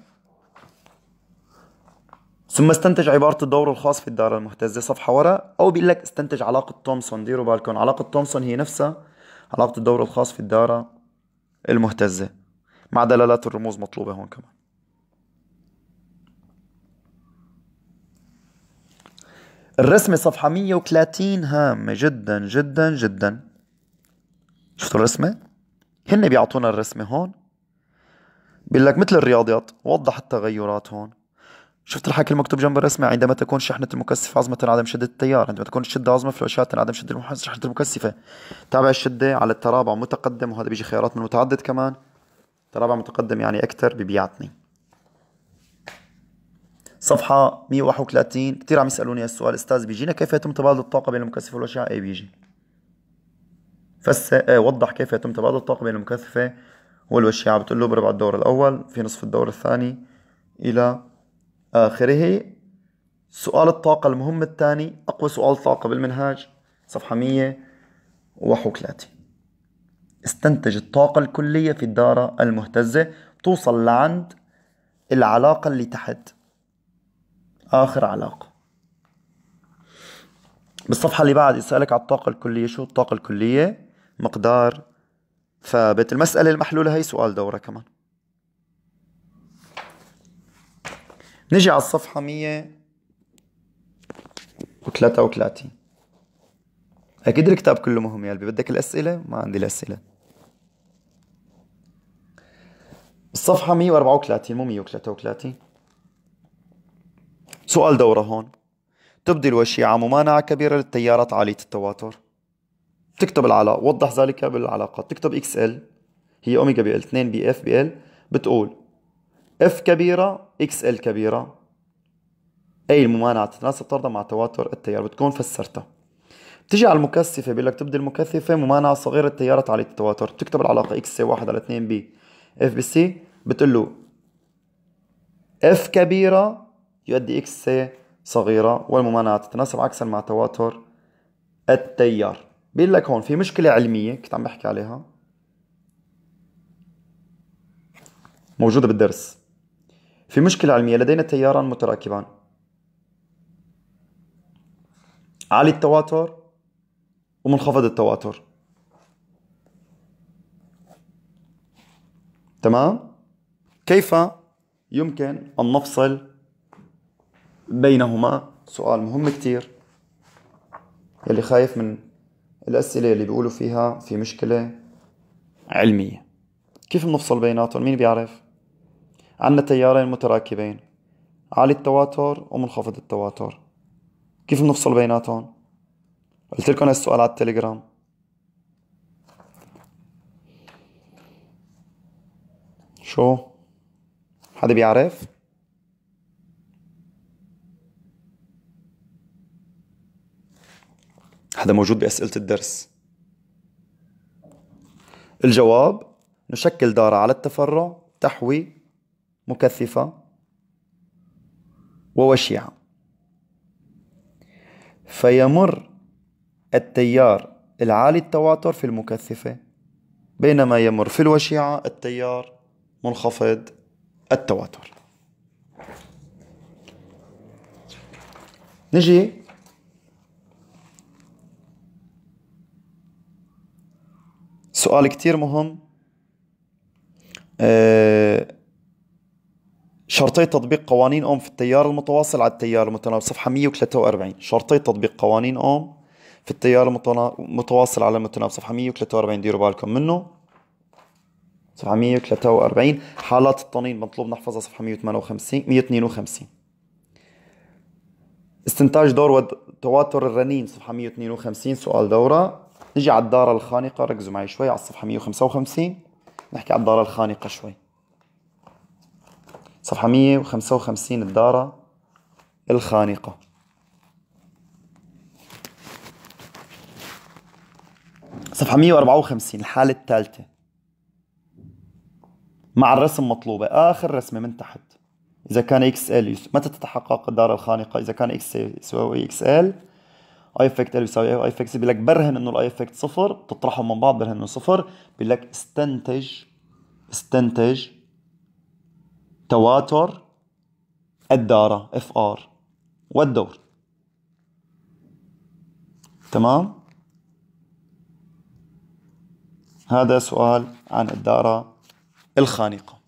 ثم استنتج عبارة الدور الخاص في الدارة المهتزة صفحة وراء أو بيقول لك استنتج علاقة تومسون ديروا بالكم علاقة تومسون هي نفسها علاقة الدور الخاص في الدارة المهتزة مع دلالات الرموز مطلوبة هون كمان الرسمة صفحة 130 هامة جدا جدا جدا شفتوا الرسمة؟ هن بيعطونا الرسمة هون بيقول لك مثل الرياضيات وضح التغيرات هون شفت الحكي المكتوب جنب الرسمة عندما تكون شحنة المكثف عظمة عدم شدة التيار عندما تكون الشدة عظمة في الأشعة عدم شدة شحنة المكثفة تابع الشدة على الترابع متقدم وهذا بيجي خيارات من متعدد كمان ترابع متقدم يعني أكثر ببيعتني صفحة 131 كثير عم يسألوني هالسؤال أستاذ بيجينا كيف يتم تبادل الطاقة بين المكثفة والأشعة؟ إيه بيجي فس إيه، وضح كيف يتم تبادل الطاقة بين المكثفة والأشعة بتقول له بربع الدور الأول في نصف الدور الثاني إلى آخره سؤال الطاقة المهم الثاني أقوى سؤال طاقة بالمنهاج صفحة 131 استنتج الطاقة الكلية في الدارة المهتزة توصل لعند العلاقة اللي تحت آخر علاقة بالصفحة اللي بعد يسألك على الطاقة الكلية شو الطاقة الكلية مقدار ثابت المسألة المحلولة هي سؤال دورة كمان نجي على الصفحة 133 أكيد الكتاب كله مهم يا قلبي بدك الأسئلة ما عندي الأسئلة الصفحة 134 مو 133 سؤال دوره هون تبدي الوشيعة ممانعة كبيرة للتيارات عالية التواتر تكتب العلاقة وضح ذلك بالعلاقة تكتب اكس ال هي اوميجا بي ال 2 بي اف بي ال بتقول اف كبيرة اكس ال كبيرة اي الممانعة تتناسب طردها مع تواتر التيار بتكون فسرتها تجي على المكثفة بيقول لك تبدي المكثفة ممانعة صغيرة التيارات عالية التواتر بتكتب العلاقة اكس سي 1 على 2 بي اف بي سي بتقول له اف كبيرة يؤدي إكس صغيرة والممانعة تتناسب عكسا مع تواتر التيار بيقول لك هون في مشكلة علمية كنت عم بحكي عليها موجودة بالدرس في مشكلة علمية لدينا تياران متراكبان عالي التواتر ومنخفض التواتر تمام كيف يمكن أن نفصل بينهما سؤال مهم كتير يلي خايف من الأسئلة اللي بيقولوا فيها في مشكلة علمية كيف بنفصل بيناتهم مين بيعرف عندنا تيارين متراكبين عالي التواتر ومنخفض التواتر كيف بنفصل بيناتهم قلت لكم هالسؤال على التليجرام شو حدا بيعرف هذا موجود بأسئلة الدرس الجواب نشكل دارة على التفرع تحوي مكثفة ووشيعة فيمر التيار العالي التواتر في المكثفة بينما يمر في الوشيعة التيار منخفض التواتر نجي سؤال كتير مهم آه، شرطي تطبيق قوانين أوم في التيار المتواصل على التيار المتناوب صفحة 143 شرطي تطبيق قوانين أوم في التيار المتواصل على المتناوب صفحة 143 ديروا بالكم منه صفحة 143 حالات الطنين مطلوب نحفظها صفحة 158 152 استنتاج دور وتواتر الرنين صفحة 152 سؤال دورة نجي على الدارة الخانقة ركزوا معي شوي على الصفحة 155 نحكي على الدارة الخانقة شوي صفحة 155 الدارة الخانقة صفحة 154 الحالة الثالثة مع الرسم مطلوبة آخر رسمة من تحت إذا كان إكس إل متى تتحقق الدارة الخانقة إذا كان إكس يساوي إكس إل اي افكت ال بيساوي اي واي افكت بيقول لك برهن انه الاي افكت صفر بتطرحهم من بعض برهن انه صفر بيقول لك استنتج استنتج تواتر الدارة اف ار والدور تمام هذا سؤال عن الدارة الخانقة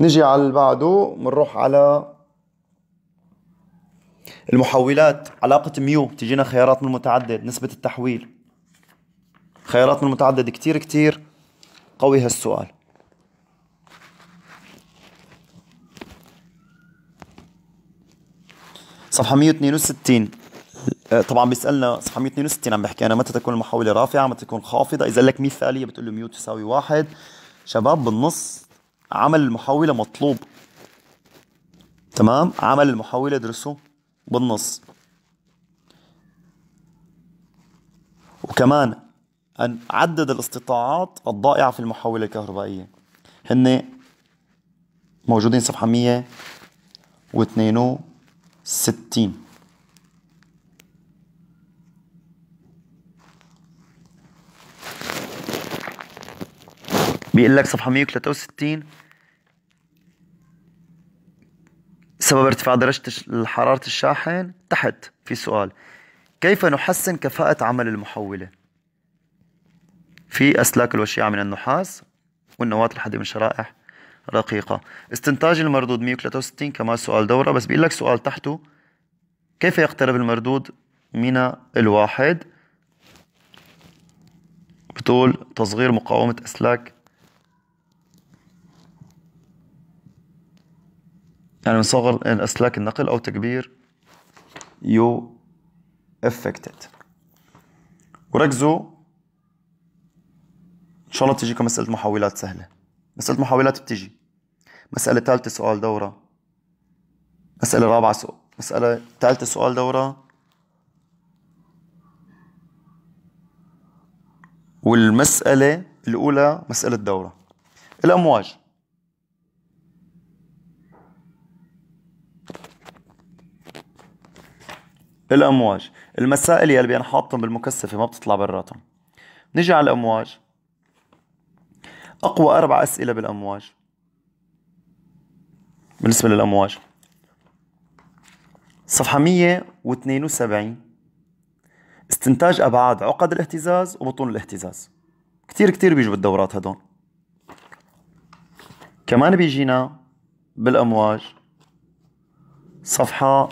نجي على اللي بعده بنروح على المحولات علاقة ميو تجينا خيارات من المتعدد نسبة التحويل خيارات من المتعدد كتير كتير قوي هالسؤال صفحة 162 آه، طبعا بيسالنا صفحه 162 عم بحكي انا متى تكون المحوله رافعه متى تكون خافضه اذا لك مثاليه بتقول له ميو تساوي واحد شباب بالنص عمل المحاولة مطلوب تمام عمل المحاولة درسه بالنص وكمان أن عدد الاستطاعات الضائعة في المحاولة الكهربائية هن موجودين صفحة 162 بيقول لك صفحة 163 سبب ارتفاع درجة حرارة الشاحن تحت في سؤال كيف نحسن كفاءة عمل المحولة في أسلاك الوشيعة من النحاس والنواة الحديد من شرائح رقيقة استنتاج المردود 163 كمان سؤال دورة بس بيقول لك سؤال تحته كيف يقترب المردود من الواحد بتقول تصغير مقاومة أسلاك يعني من صغر أسلاك النقل أو تكبير يو افكتد وركزوا إن شاء الله بتجيكم مسألة محاولات سهلة مسألة محاولات بتيجي مسألة ثالثة سؤال دورة مسألة رابعة سؤال مسألة ثالثة سؤال دورة والمسألة الأولى مسألة دورة الأمواج الامواج المسائل يلي انا حاطهم بالمكثفه ما بتطلع براتهم نجي على الامواج اقوى اربع اسئله بالامواج بالنسبه للامواج صفحه 172 استنتاج ابعاد عقد الاهتزاز وبطون الاهتزاز كتير كتير بيجوا بالدورات هدول كمان بيجينا بالامواج صفحه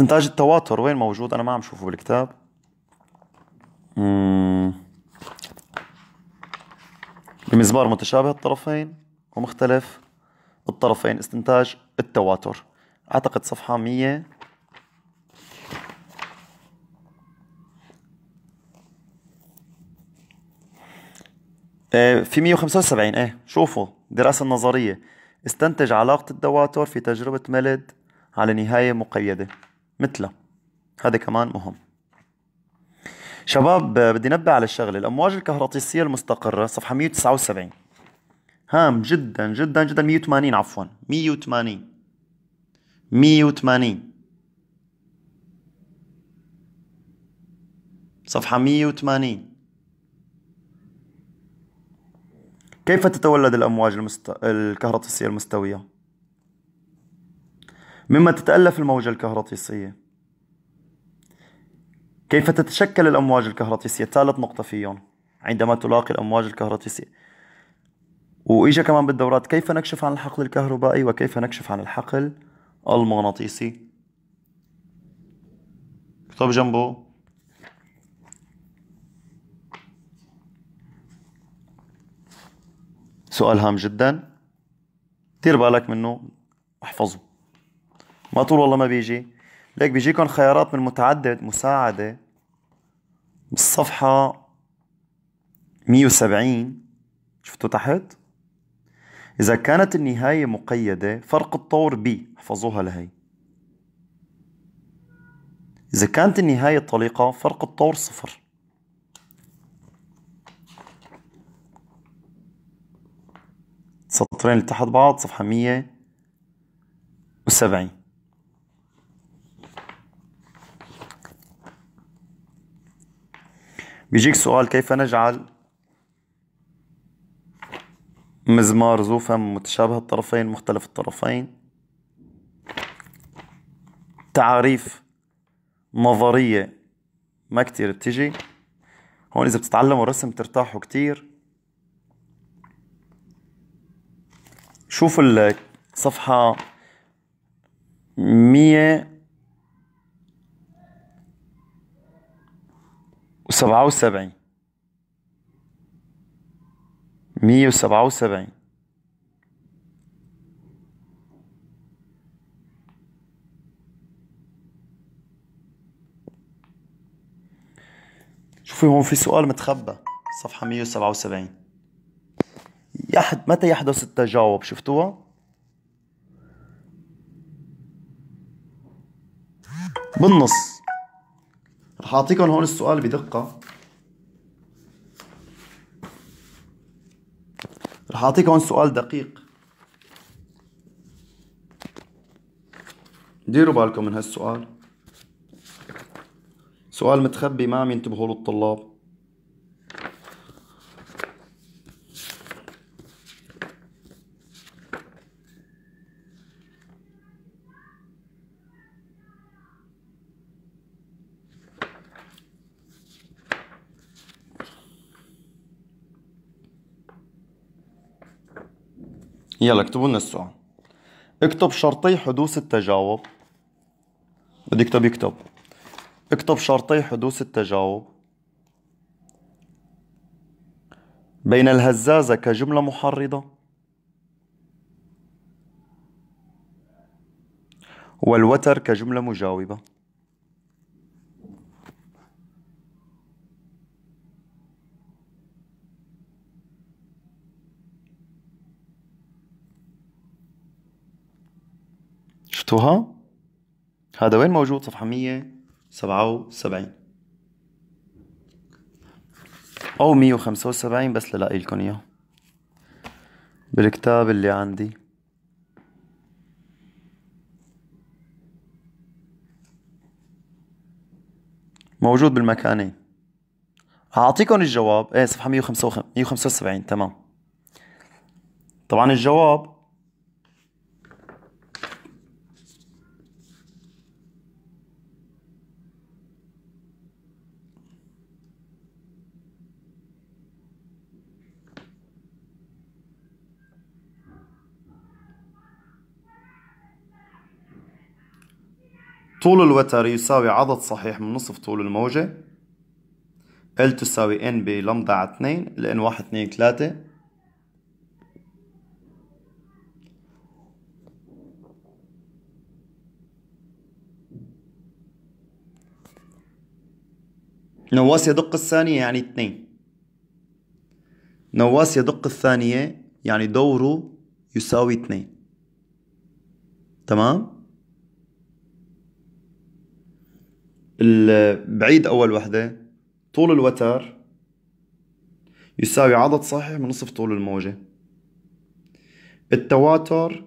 استنتاج التواتر وين موجود انا ما عم شوفه بالكتاب مم. بمزمار متشابه الطرفين ومختلف الطرفين استنتاج التواتر اعتقد صفحة 100 آه، في 175 ايه شوفوا دراسة نظرية استنتج علاقة التواتر في تجربة ملد على نهاية مقيدة مثله هذا كمان مهم شباب آه، بدي نبه على الشغلة الأمواج الكهرطيسية المستقرة صفحة 179 هام جدا جدا جدا 180 عفوا 180 180 صفحة 180 كيف تتولد الأمواج المست... الكهرطيسية المستوية؟ مما تتألف الموجة الكهرطيسية كيف تتشكل الأمواج الكهرطيسية ثالث نقطة فيهم عندما تلاقي الأمواج الكهرطيسية وإجا كمان بالدورات كيف نكشف عن الحقل الكهربائي وكيف نكشف عن الحقل المغناطيسي طب جنبه سؤال هام جدا دير بالك منه واحفظه ما طول والله ما بيجي ليك بيجيكم خيارات من متعدد مساعدة بالصفحة 170 شفتوا تحت إذا كانت النهاية مقيدة فرق الطور بي احفظوها لهي إذا كانت النهاية طليقة فرق الطور صفر سطرين تحت بعض صفحة 170 بيجيك سؤال كيف نجعل مزمار ذو فم متشابه الطرفين مختلف الطرفين تعاريف نظرية ما كتير بتجي هون إذا بتتعلموا الرسم بترتاحوا كتير شوفوا الصفحة مية وسبعة وسبعين مية وسبعة وسبعين شوفي هون في سؤال متخبى صفحة مية وسبعة وسبعين يحد متى يحدث التجاوب شفتوها؟ بالنص رح اعطيكم هون السؤال بدقه رح اعطيكم هون سؤال دقيق ديروا بالكم من هالسؤال سؤال متخبي ما عم ينتبهوا له الطلاب يلا اكتبوا لنا السؤال اكتب شرطي حدوث التجاوب بدي اكتب يكتب اكتب شرطي حدوث التجاوب بين الهزازة كجملة محرضة والوتر كجملة مجاوبة شفتوها هذا وين موجود صفحة 177 أو 175 بس للاقي لكم إياه بالكتاب اللي عندي موجود بالمكانين أعطيكم الجواب إيه صفحة 175 تمام طبعا الجواب طول الوتر يساوي عدد صحيح من نصف طول الموجة L تساوي N بلمدة على 2 لأن واحد 1 2 3 نواس يدق الثانية يعني 2 نواس يدق الثانية يعني دوره يساوي 2 تمام؟ بعيد أول وحدة طول الوتر يساوي عدد صحيح من نصف طول الموجة التواتر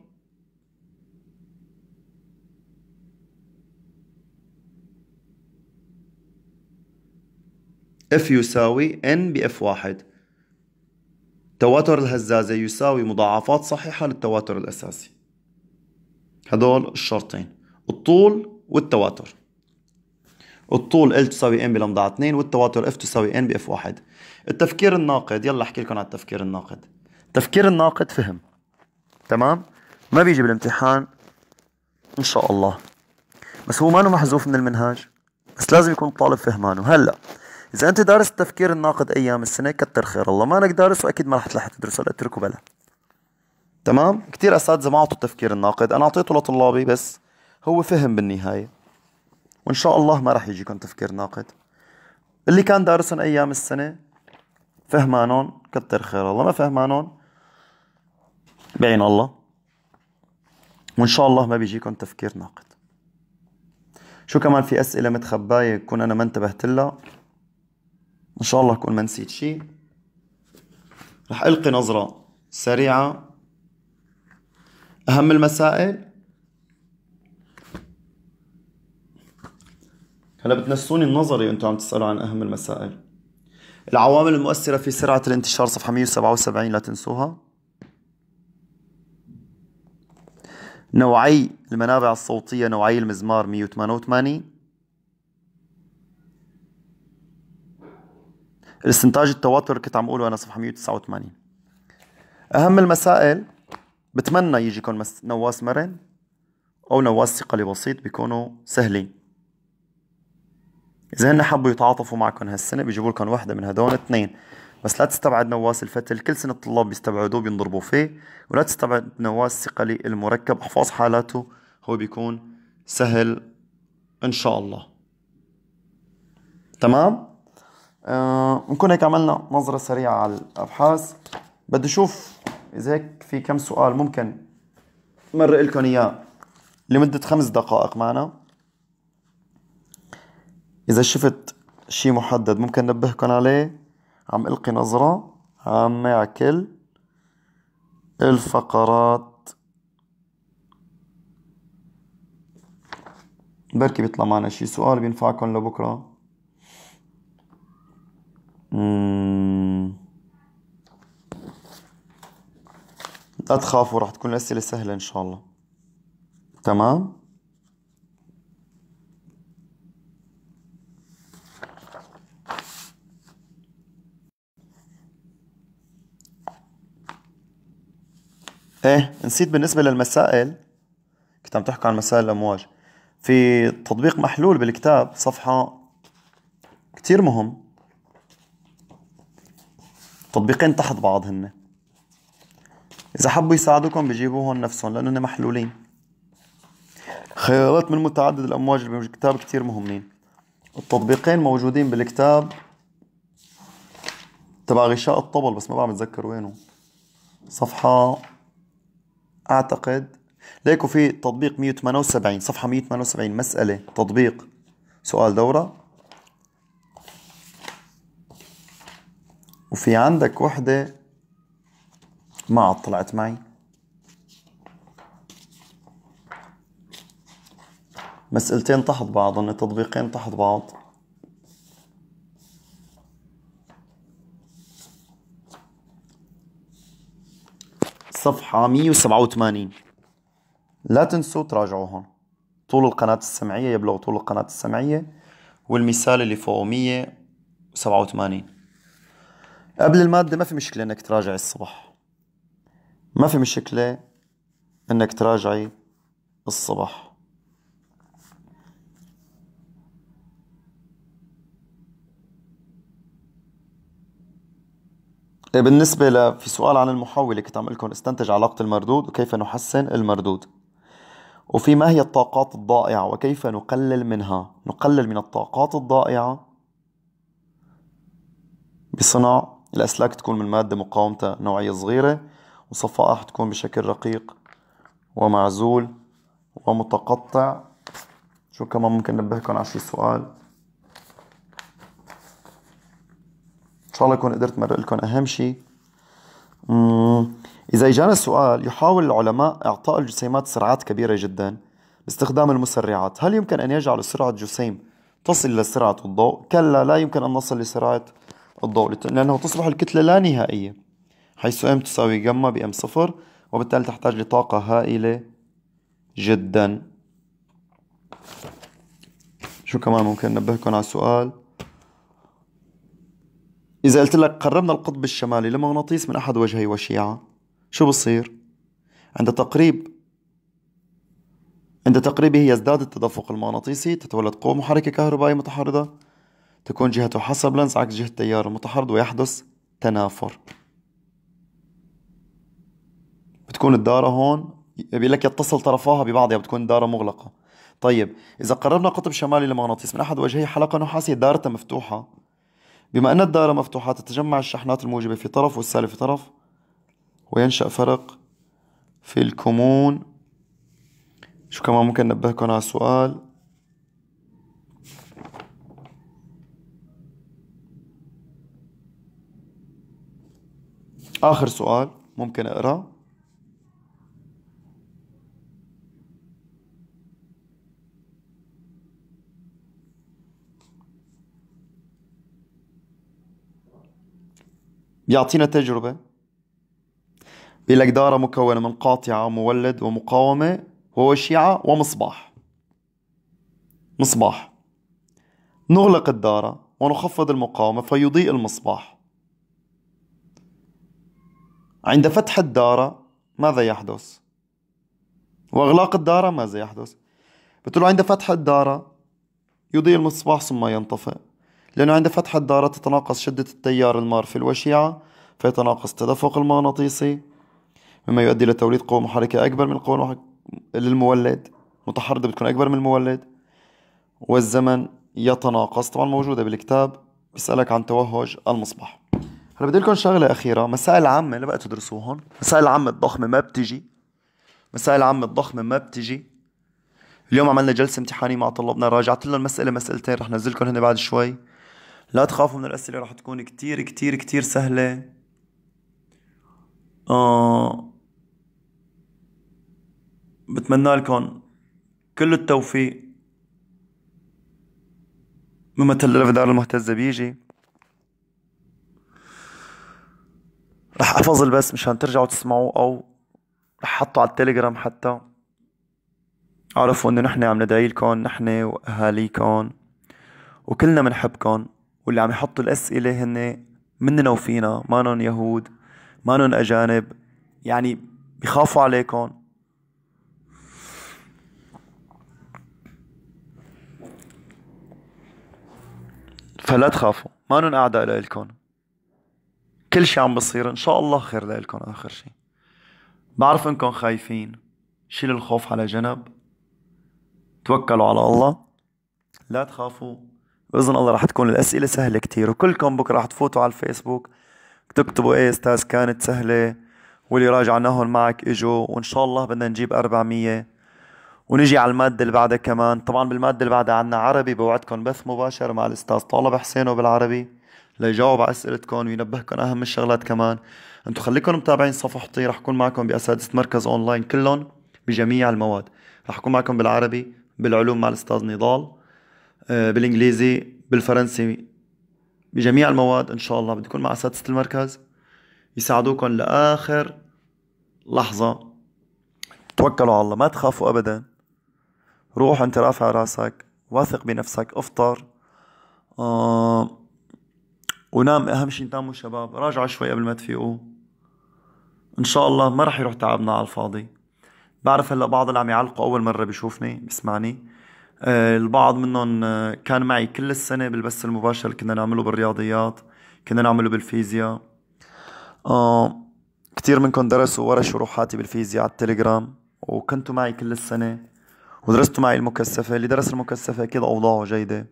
F يساوي N باف واحد تواتر الهزازة يساوي مضاعفات صحيحة للتواتر الأساسي هدول الشرطين الطول والتواتر الطول ال تساوي ان بلمدة 2 والتواتر اف تساوي ان باف 1 التفكير الناقد يلا احكي لكم عن التفكير الناقد التفكير الناقد فهم تمام ما بيجي بالامتحان ان شاء الله بس هو ما محذوف من المنهاج بس لازم يكون الطالب فهمانه هلا اذا انت دارس التفكير الناقد ايام السنه كتر خير الله ما انك دارسه اكيد ما رح تلحق تدرسه اتركه بلا تمام كثير اساتذه ما اعطوا التفكير الناقد انا اعطيته لطلابي بس هو فهم بالنهايه وان شاء الله ما راح يجيكم تفكير ناقد اللي كان دارسن ايام السنه فهمانون كتر خير الله ما فهمانون بعين الله وان شاء الله ما بيجيكم تفكير ناقد شو كمان في اسئله متخبايه كون انا ما انتبهت لها ان شاء الله اكون ما نسيت شيء رح القي نظره سريعه اهم المسائل هلا بتنسوني النظري انتم عم تسالوا عن اهم المسائل العوامل المؤثره في سرعه الانتشار صفحه 177 لا تنسوها نوعي المنابع الصوتيه نوعي المزمار 188 الاستنتاج التواتر كنت عم اقوله انا صفحه 189 اهم المسائل بتمنى يجيكم نواس مرن او نواس ثقلي بسيط بيكونوا سهلين اذا هن حبوا يتعاطفوا معكم هالسنه بيجيبوا لكم وحده من هدول اثنين بس لا تستبعد نواس الفتل كل سنه الطلاب بيستبعدوه بينضربوا فيه ولا تستبعد نواس الثقلي المركب احفظ حالاته هو بيكون سهل ان شاء الله تمام آه نكون هيك عملنا نظره سريعه على الابحاث بدي اشوف اذا هيك في كم سؤال ممكن مرق لكم اياه لمده خمس دقائق معنا إذا شفت شي محدد ممكن نبهكن عليه عم ألقي نظرة عم كل الفقرات بركي بيطلع معنا شي سؤال بينفعكن لبكرة لا تخافوا رح تكون الأسئلة سهلة إن شاء الله تمام ايه نسيت بالنسبة للمسائل كنت عم تحكي عن مسائل الأمواج في تطبيق محلول بالكتاب صفحة كتير مهم تطبيقين تحت بعض هن إذا حبوا يساعدوكم بجيبوهم نفسهم لأنهم محلولين خيارات من متعدد الأمواج اللي بالكتاب كتير مهمين التطبيقين موجودين بالكتاب تبع غشاء الطبل بس ما بعرف اتذكر وينه صفحة أعتقد ليكو في تطبيق 178 صفحة 178 مسألة تطبيق سؤال دورة وفي عندك وحدة ما عاد طلعت معي مسألتين تحت بعض التطبيقين تطبيقين تحت بعض صفحة 187 لا تنسوا تراجعوهم طول القناة السمعية يبلغ طول القناة السمعية والمثال اللي فوق 187 قبل المادة ما في مشكلة انك تراجعي الصبح ما في مشكلة انك تراجعي الصبح إيه، بالنسبة ل في سؤال عن المحولة كنت عم لكم استنتج علاقة المردود وكيف نحسن المردود وفي ما هي الطاقات الضائعة وكيف نقلل منها نقلل من الطاقات الضائعة بصنع الأسلاك تكون من مادة مقاومتها نوعية صغيرة وصفائح تكون بشكل رقيق ومعزول ومتقطع شو كمان ممكن نبهكم على شي سؤال ان شاء الله اكون قدرت مرق لكم اهم شيء اذا اجانا السؤال يحاول العلماء اعطاء الجسيمات سرعات كبيره جدا باستخدام المسرعات هل يمكن ان يجعل سرعه جسيم تصل الى سرعه الضوء كلا لا يمكن ان نصل لسرعه الضوء لانه تصبح الكتله لا نهائيه حيث ام تساوي جما بام صفر وبالتالي تحتاج لطاقه هائله جدا شو كمان ممكن ننبهكم على السؤال إذا قلت لك قربنا القطب الشمالي لمغناطيس من أحد وجهي وشيعة شو بصير؟ عند تقريب عند تقريبه يزداد التدفق المغناطيسي تتولد قوة محركة كهربائية متحرضة تكون جهته حسب لنز عكس جهة التيار المتحرض ويحدث تنافر بتكون الدارة هون بيقول لك يتصل طرفاها ببعضها بتكون الدارة مغلقة طيب إذا قربنا قطب شمالي لمغناطيس من أحد وجهي حلقة نحاسية دارتها مفتوحة بما أن الدائرة مفتوحة تتجمع الشحنات الموجبة في طرف والسالب في طرف وينشأ فرق في الكمون شو كمان ممكن نبهكم على السؤال آخر سؤال ممكن أقرأ بيعطينا تجربة بيقول لك دارة مكونة من قاطعة ومولد ومقاومة ووشيعة ومصباح مصباح نغلق الدارة ونخفض المقاومة فيضيء المصباح عند فتح الدارة ماذا يحدث؟ وإغلاق الدارة ماذا يحدث؟ بتقول عند فتح الدارة يضيء المصباح ثم ينطفئ لأنه عند فتح الدارة تتناقص شدة التيار المار في الوشيعة فيتناقص التدفق المغناطيسي مما يؤدي إلى توليد قوة محركة أكبر من القوة للمولد متحرضة بتكون أكبر من المولد والزمن يتناقص طبعا موجودة بالكتاب بيسألك عن توهج المصباح هلا بدي لكم شغلة أخيرة مسائل عامة اللي بقى تدرسوهم مسائل عامة الضخمة ما بتجي مسائل عامة الضخمة ما بتجي اليوم عملنا جلسة امتحانية مع طلابنا راجعت لنا المسألة مسألتين رح نزلكم هنا بعد شوي لا تخافوا من الأسئلة راح تكون كتير كتير كتير سهلة آه بتمنى لكم كل التوفيق ممثل رفع دار المهتزة بيجي رح أفضل بس مشان ترجعوا تسمعوا أو رح حطه على التليجرام حتى اعرفوا انه نحن عم ندعي لكم نحن واهاليكم وكلنا بنحبكم واللي عم يحطوا الأسئلة هن مننا وفينا مانن يهود مانن أجانب يعني بخافوا عليكم فلا تخافوا مانن أعداء لإلكم كل شيء عم بصير إن شاء الله خير لإلكم آخر شيء بعرف إنكم خايفين شيلوا الخوف على جنب توكلوا على الله لا تخافوا باذن الله رح تكون الاسئله سهله كتير وكلكم بكره رح تفوتوا على الفيسبوك تكتبوا ايه استاذ كانت سهله واللي راجعناهم معك اجوا وان شاء الله بدنا نجيب 400 ونجي على المادة اللي بعدها كمان طبعا بالمادة اللي بعدها عنا عربي بوعدكم بث مباشر مع الأستاذ طالب حسين بالعربي ليجاوب على أسئلتكم وينبهكم أهم الشغلات كمان انتم خليكم متابعين صفحتي رح أكون معكم بأساتذة مركز أونلاين كلهم بجميع المواد رح أكون معكم بالعربي بالعلوم مع الأستاذ نضال آه، بالانجليزي بالفرنسي بجميع المواد ان شاء الله بدي اكون مع اساتذه المركز يساعدوكم لاخر لحظه توكلوا على الله ما تخافوا ابدا روح انت رافع راسك واثق بنفسك افطر آه ونام اهم شيء تناموا شباب راجعوا شوي قبل ما تفيقوا ان شاء الله ما رح يروح تعبنا على الفاضي بعرف هلا بعض اللي عم يعلقوا اول مره بيشوفني بيسمعني آه، البعض منهم آه، كان معي كل السنة بالبث المباشر اللي كنا نعمله بالرياضيات كنا نعمله بالفيزياء آه، كتير منكم درسوا ورا شروحاتي بالفيزياء على التليجرام وكنتوا معي كل السنة ودرستوا معي المكثفة اللي درس المكثفة أكيد أوضاعه جيدة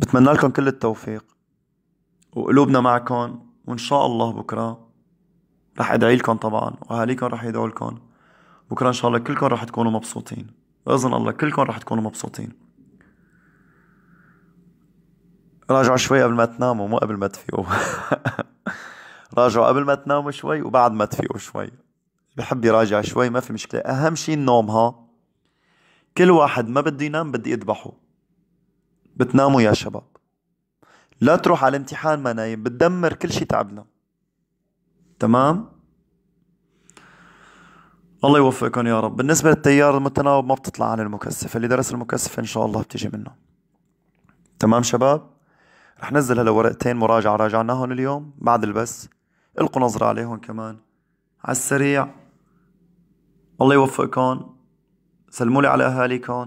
بتمنى لكم كل التوفيق وقلوبنا معكم وإن شاء الله بكرة رح أدعي لكم طبعا وأهاليكم رح يدعوا لكم بكرة إن شاء الله كلكم رح تكونوا مبسوطين باذن الله كلكم رح تكونوا مبسوطين راجعوا شوي قبل ما تناموا مو قبل ما تفيقوا راجعوا قبل ما تناموا شوي وبعد ما تفيقوا شوي بحب يراجع شوي ما في مشكلة أهم شي النوم ها كل واحد ما بده ينام بدي اذبحه بتناموا يا شباب لا تروح على الامتحان ما نايم بتدمر كل شي تعبنا تمام الله يوفقكم يا رب بالنسبة للتيار المتناوب ما بتطلع عن المكثف اللي درس المكثف إن شاء الله بتيجي منه تمام شباب رح نزل هلا ورقتين مراجعة راجعناهم اليوم بعد البث القوا نظرة عليهم كمان على السريع الله يوفقكم سلموا لي على أهاليكم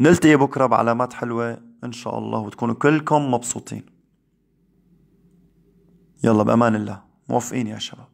نلتقي بكرة بعلامات حلوة إن شاء الله وتكونوا كلكم مبسوطين يلا بأمان الله موفقين يا شباب